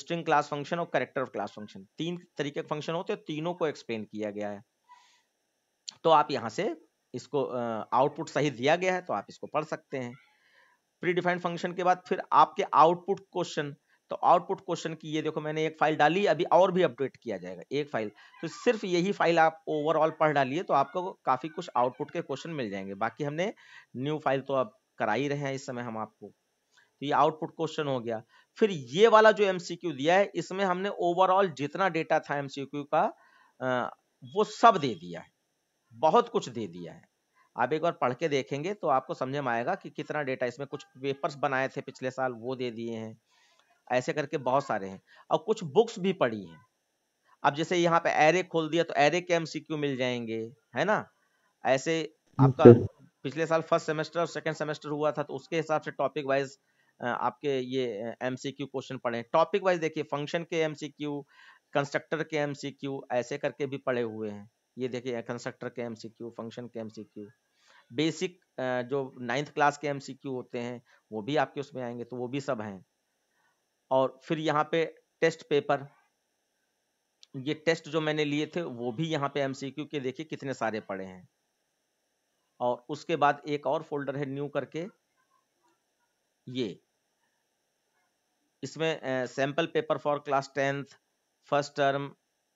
string class function और करेक्टर क्लास फंक्शन तीन तरीके के फंक्शन होते हैं तीनों को एक्सप्लेन किया गया है तो आप यहाँ से इसको आउटपुट सही दिया गया है तो आप इसको पढ़ सकते हैं प्रीडिफाइंड फंक्शन के बाद फिर आपके आउटपुट क्वेश्चन तो आउटपुट क्वेश्चन की ये देखो मैंने एक फाइल डाली अभी और भी अपडेट किया जाएगा एक फाइल तो सिर्फ यही फाइल आप ओवरऑल पढ़ डालिए तो आपको काफ़ी कुछ आउटपुट के क्वेश्चन मिल जाएंगे बाकी हमने न्यू फाइल तो अब करा ही रहे हैं इस समय हम आपको तो ये आउटपुट क्वेश्चन हो गया फिर ये वाला जो एम दिया है इसमें हमने ओवरऑल जितना डेटा था एम का वो सब दे दिया है बहुत कुछ दे दिया है आप एक बार पढ़ के देखेंगे तो आपको समझ में आएगा कि कितना डेटा इसमें कुछ पेपर्स बनाए थे पिछले साल वो दे दिए हैं ऐसे करके बहुत सारे हैं और कुछ बुक्स भी पढ़ी हैं अब जैसे यहाँ पे एरे खोल दिया तो एरे के एमसीक्यू मिल जाएंगे है ना ऐसे आपका पिछले साल फर्स्ट सेमेस्टर और सेकेंड सेमेस्टर हुआ था तो उसके हिसाब से टॉपिक वाइज आपके ये एमसीक्यू क्वेश्चन पढ़े टॉपिक वाइज देखिए फंक्शन के एमसीक्यू कंस्ट्रक्टर के एमसीक्यू ऐसे करके भी पढ़े हुए हैं ये देखिए कंस्ट्रक्टर के एमसीक्यू फंक्शन के एमसीक्यू बेसिक जो नाइन्थ क्लास के एमसीक्यू होते हैं वो भी आपके उसमें आएंगे तो वो भी सब हैं और फिर यहाँ पे टेस्ट पेपर ये टेस्ट जो मैंने लिए थे वो भी यहाँ पे एमसीक्यू के देखिए कितने सारे पड़े हैं और उसके बाद एक और फोल्डर है न्यू करके ये इसमें sample paper for class tenth first term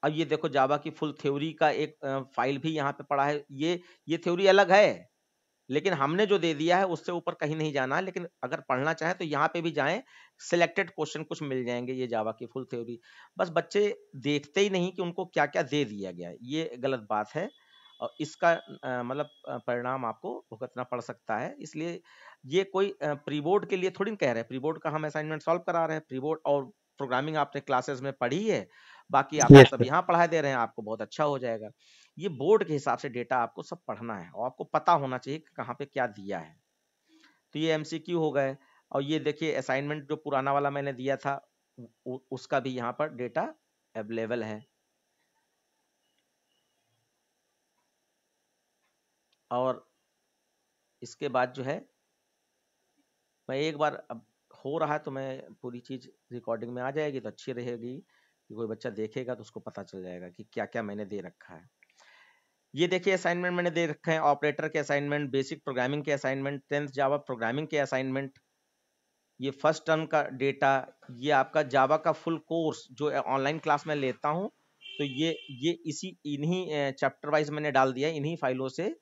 अब ये देखो जावा की फुल थ्योरी का एक फाइल भी यहाँ पे पड़ा है ये ये थ्योरी अलग है लेकिन हमने जो दे दिया है उससे ऊपर कहीं नहीं जाना लेकिन अगर पढ़ना चाहे तो यहाँ पे भी जाएं सिलेक्टेड क्वेश्चन कुछ मिल जाएंगे ये जावा की फुल थ्योरी बस बच्चे देखते ही नहीं कि उनको क्या क्या दे दिया गया है ये गलत बात है और इसका मतलब परिणाम आपको भुगतना पड़ सकता है इसलिए ये कोई प्री बोर्ड के लिए थोड़ी कह रहे हैं प्री बोर्ड का हम असाइनमेंट सॉल्व करा रहे हैं प्री बोर्ड और प्रोग्रामिंग आपने क्लासेस में पढ़ी है बाकी आप सब यहाँ पढ़ा दे रहे हैं आपको बहुत अच्छा हो जाएगा ये बोर्ड के हिसाब से डेटा आपको सब पढ़ना है और आपको पता होना चाहिए कि कहाँ पे क्या दिया है तो ये एम हो गए और ये देखिए असाइनमेंट जो पुराना वाला मैंने दिया था उसका भी यहाँ पर डेटा अवेलेबल है और इसके बाद जो है मैं एक बार अब हो रहा है तो मैं पूरी चीज़ रिकॉर्डिंग में आ जाएगी तो अच्छी रहेगी कि कोई बच्चा देखेगा तो उसको पता चल जाएगा कि क्या क्या मैंने दे रखा है ये देखिए असाइनमेंट मैंने दे रखे हैं ऑपरेटर के असाइनमेंट बेसिक प्रोग्रामिंग के असाइनमेंट टेंथ जावा प्रोग्रामिंग के असाइनमेंट ये फर्स्ट टर्म का डेटा ये आपका जावा का फुल कोर्स जो ऑनलाइन क्लास में लेता हूँ तो ये ये इसी इन्हीं चैप्टर वाइज मैंने डाल दिया इन्हीं फाइलों से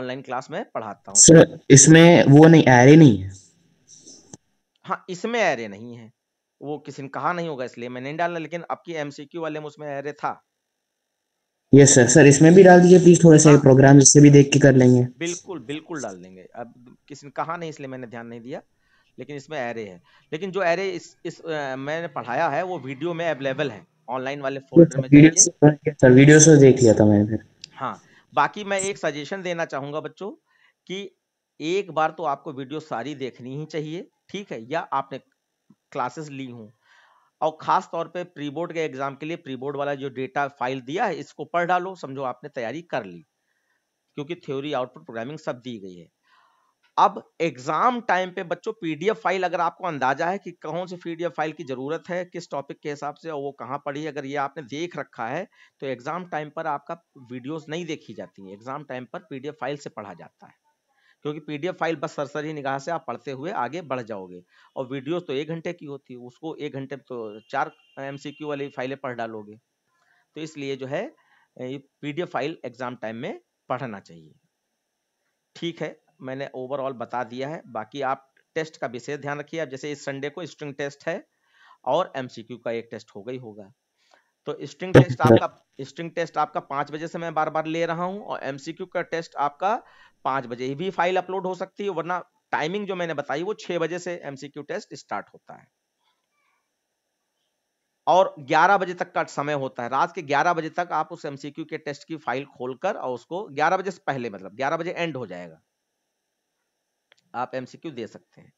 ऑनलाइन क्लास में पढ़ाता हूँ इसमें वो नहीं एरे नहीं है हाँ इसमें एरे नहीं है वो किसी ने कहा नहीं होगा इसलिए मैंने नहीं डाला लेकिन आपकी एमसीक्यू वाले में उसमें एरे था यस सर सर इसमें भी डाल दीजिए प्लीज थोड़ा सा प्रोग्राम इससे भी देख के कर लेंगे बिल्कुल बिल्कुल डाल देंगे अब किसी ने कहा नहीं इसलिए मैंने ध्यान नहीं दिया लेकिन इसमें एरे है लेकिन जो एरे इस, इस आ, मैंने पढ़ाया है वो वीडियो में अवेलेबल है ऑनलाइन वाले फोल्डर में सर वीडियो से देख लिया था मैंने हाँ बाकी मैं एक सजेशन देना चाहूंगा बच्चों की एक बार तो आपको वीडियो सारी देखनी ही चाहिए ठीक है या आपने क्लासेस ली हूँ और खास तौर पे प्री बोर्ड के एग्जाम के लिए प्री बोर्ड वाला जो डेटा फाइल दिया है इसको पढ़ डालो समझो आपने तैयारी कर ली क्योंकि थ्योरी आउटपुट प्रोग्रामिंग सब दी गई है अब एग्जाम टाइम पे बच्चों पीडीएफ फाइल अगर आपको अंदाजा है कि कौन से पीडीएफ फाइल की जरूरत है किस टॉपिक के हिसाब से और वो कहाँ पढ़ी अगर ये आपने देख रखा है तो एग्जाम टाइम पर आपका वीडियोस नहीं देखी जाती है एग्जाम टाइम पर पीडीएफ फाइल से पढ़ा जाता है क्योंकि पीडीएफ फाइल बस सरसरी निगाह से आप पढ़ते हुए आगे बढ़ जाओगे और वीडियो तो एक घंटे की होती है उसको एक घंटे तो चार एम वाली फाइलें पढ़ डालोगे तो इसलिए जो है पी फाइल एग्ज़ाम टाइम में पढ़ना चाहिए ठीक है मैंने ओवरऑल बता दिया है बाकी आप टेस्ट का विशेष ध्यान रखिए आप जैसे इस संडे को स्ट्रिंग टेस्ट है और एमसीक्यू का एक टेस्ट होगा ही होगा तो स्ट्रिंग टेस्ट आपका स्ट्रिंग टेस्ट आपका पांच बजे से मैं बार बार ले रहा हूँ और एमसीक्यू का टेस्ट आपका पांच बजे ही भी फाइल अपलोड हो सकती है वरना टाइमिंग जो मैंने बताई वो छह बजे से एमसीक्यू टेस्ट स्टार्ट होता है और 11 बजे तक का समय होता है रात के 11 बजे तक आप उस एमसीक्यू के टेस्ट की फाइल खोलकर और उसको 11 बजे से पहले मतलब 11 बजे एंड हो जाएगा आप एमसीक्यू दे सकते हैं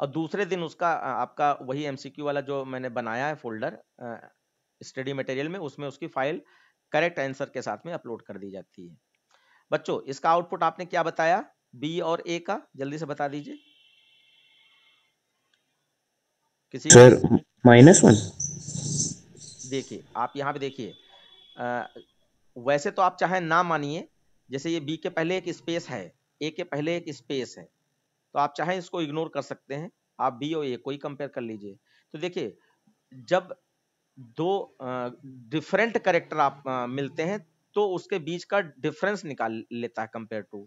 और दूसरे दिन उसका आपका वही एमसीक्यू वाला जो मैंने बनाया है फोल्डर स्टडी मटेरियल में उसमें उसकी फाइल करेक्ट आंसर के साथ में अपलोड कर दी जाती है बच्चों इसका आउटपुट आपने क्या बताया बी और ए का जल्दी से बता दीजिए किसी माइनस वन देखिए आप यहाँ पे देखिए वैसे तो आप चाहे ना मानिए जैसे ये बी के पहले एक स्पेस है ए के पहले एक स्पेस है तो आप चाहे इसको इग्नोर कर सकते हैं आप बी और ए को ही कंपेयर कर लीजिए तो देखिए जब दो डिफरेंट करेक्टर आप आ, मिलते हैं तो उसके बीच का डिफरेंस निकाल लेता है कंपेयर टू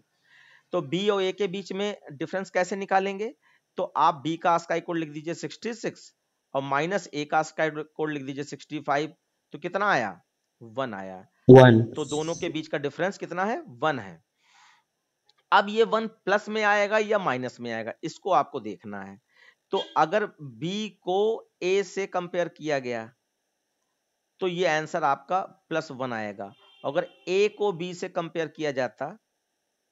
तो बी और ए के बीच में डिफरेंस कैसे निकालेंगे तो आप बी का स्काई कोड लिख दीजिए 66 और माइनस ए का स्काई कोड लिख दीजिए 65 तो कितना आया वन आया वन तो दोनों के बीच का डिफरेंस कितना है वन है अब ये वन प्लस में आएगा या माइनस में आएगा इसको आपको देखना है तो अगर बी को ए से कंपेयर किया गया तो ये आंसर आपका प्लस वन आएगा अगर ए को बी से कंपेयर किया जाता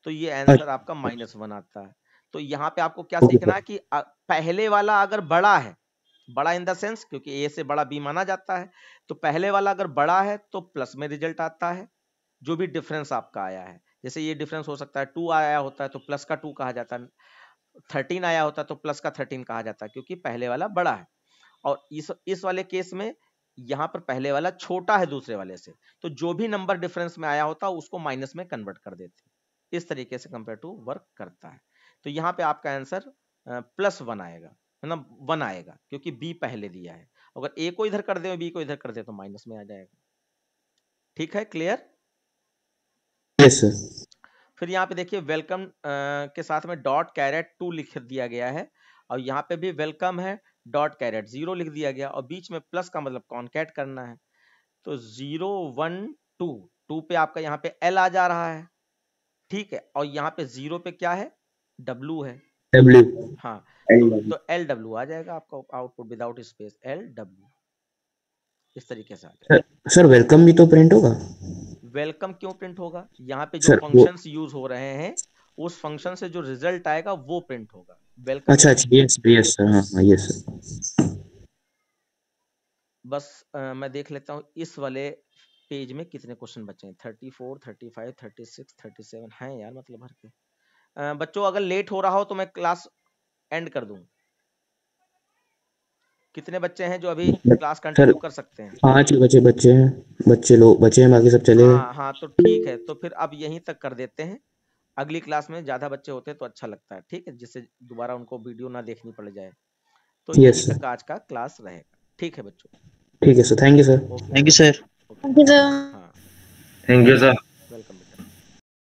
तो ये आंसर अच्छा। आपका माइनस वन आता है तो यहाँ पे आपको क्या सीखना है कि पहले वाला अगर बड़ा है बड़ा इन द सेंस क्योंकि ए से बड़ा बी माना जाता है तो पहले वाला अगर बड़ा है तो प्लस में रिजल्ट आता है जो भी डिफरेंस आपका आया है जैसे ये डिफरेंस हो सकता है टू आया होता है तो प्लस का टू कहा जाता है थर्टीन आया होता है तो प्लस का थर्टीन कहा जाता है क्योंकि पहले वाला बड़ा है और इस इस वाले केस में यहां पर पहले वाला छोटा है दूसरे वाले से तो जो भी नंबर डिफरेंस में आया होता उसको माइनस में कन्वर्ट कर देते इस तरीके से कंपेयर टू वर्क करता है तो यहाँ पे आपका आंसर प्लस वन आएगा है ना वन आएगा क्योंकि बी पहले दिया है अगर ए को इधर कर दे बी को इधर कर दे तो माइनस में आ जाएगा ठीक है क्लियर यस yes, फिर यहाँ पे देखिए वेलकम के साथ में डॉट कैरेट टू लिख दिया गया है और यहाँ पे भी वेलकम है डॉट कैरेट जीरो लिख दिया गया और बीच में प्लस का मतलब कॉन्केट करना है तो जीरो वन टू टू पे आपका यहाँ पे एल आ जा रहा है ठीक है और यहाँ पे जीरो पे क्या है डब्लू है डब्ल्यू हाँ तो एल डब्ल्यू आ जाएगा आपका output without space L W इस तरीके से आ सर वेलकम भी तो प्रिंट होगा वेलकम क्यों प्रिंट होगा यहाँ पे जो फंक्शन यूज हो रहे हैं उस फंक्शन से जो रिजल्ट आएगा वो प्रिंट होगा वेलकम अच्छा अच्छा यस यस सर हां यस सर बस आ, मैं देख लेता हूँ इस वाले पेज में कितने क्वेश्चन बचे हैं thirty four thirty five thirty six thirty seven है यार मतलब भर के बच्चों अगर लेट हो रहा हो तो मैं क्लास एंड कर दूँ कितने बच्चे हैं जो अभी क्लास कंटिन्यू कर सकते हैं पांच बच्चे बच्चे हैं बच्चे लोग बच्चे हैं बाकी सब चले हाँ हाँ तो ठीक है तो फिर अब यहीं तक कर देते हैं अगली क्लास में ज्यादा बच्चे होते तो अच्छा लगता है ठीक है जिससे दोबारा उनको वीडियो ना देखनी पड़ जाए तो yes, ये आज का क्लास रहेगा ठीक है बच्चों ठीक है sir thank you sir thank you sir thank you sir thank you sir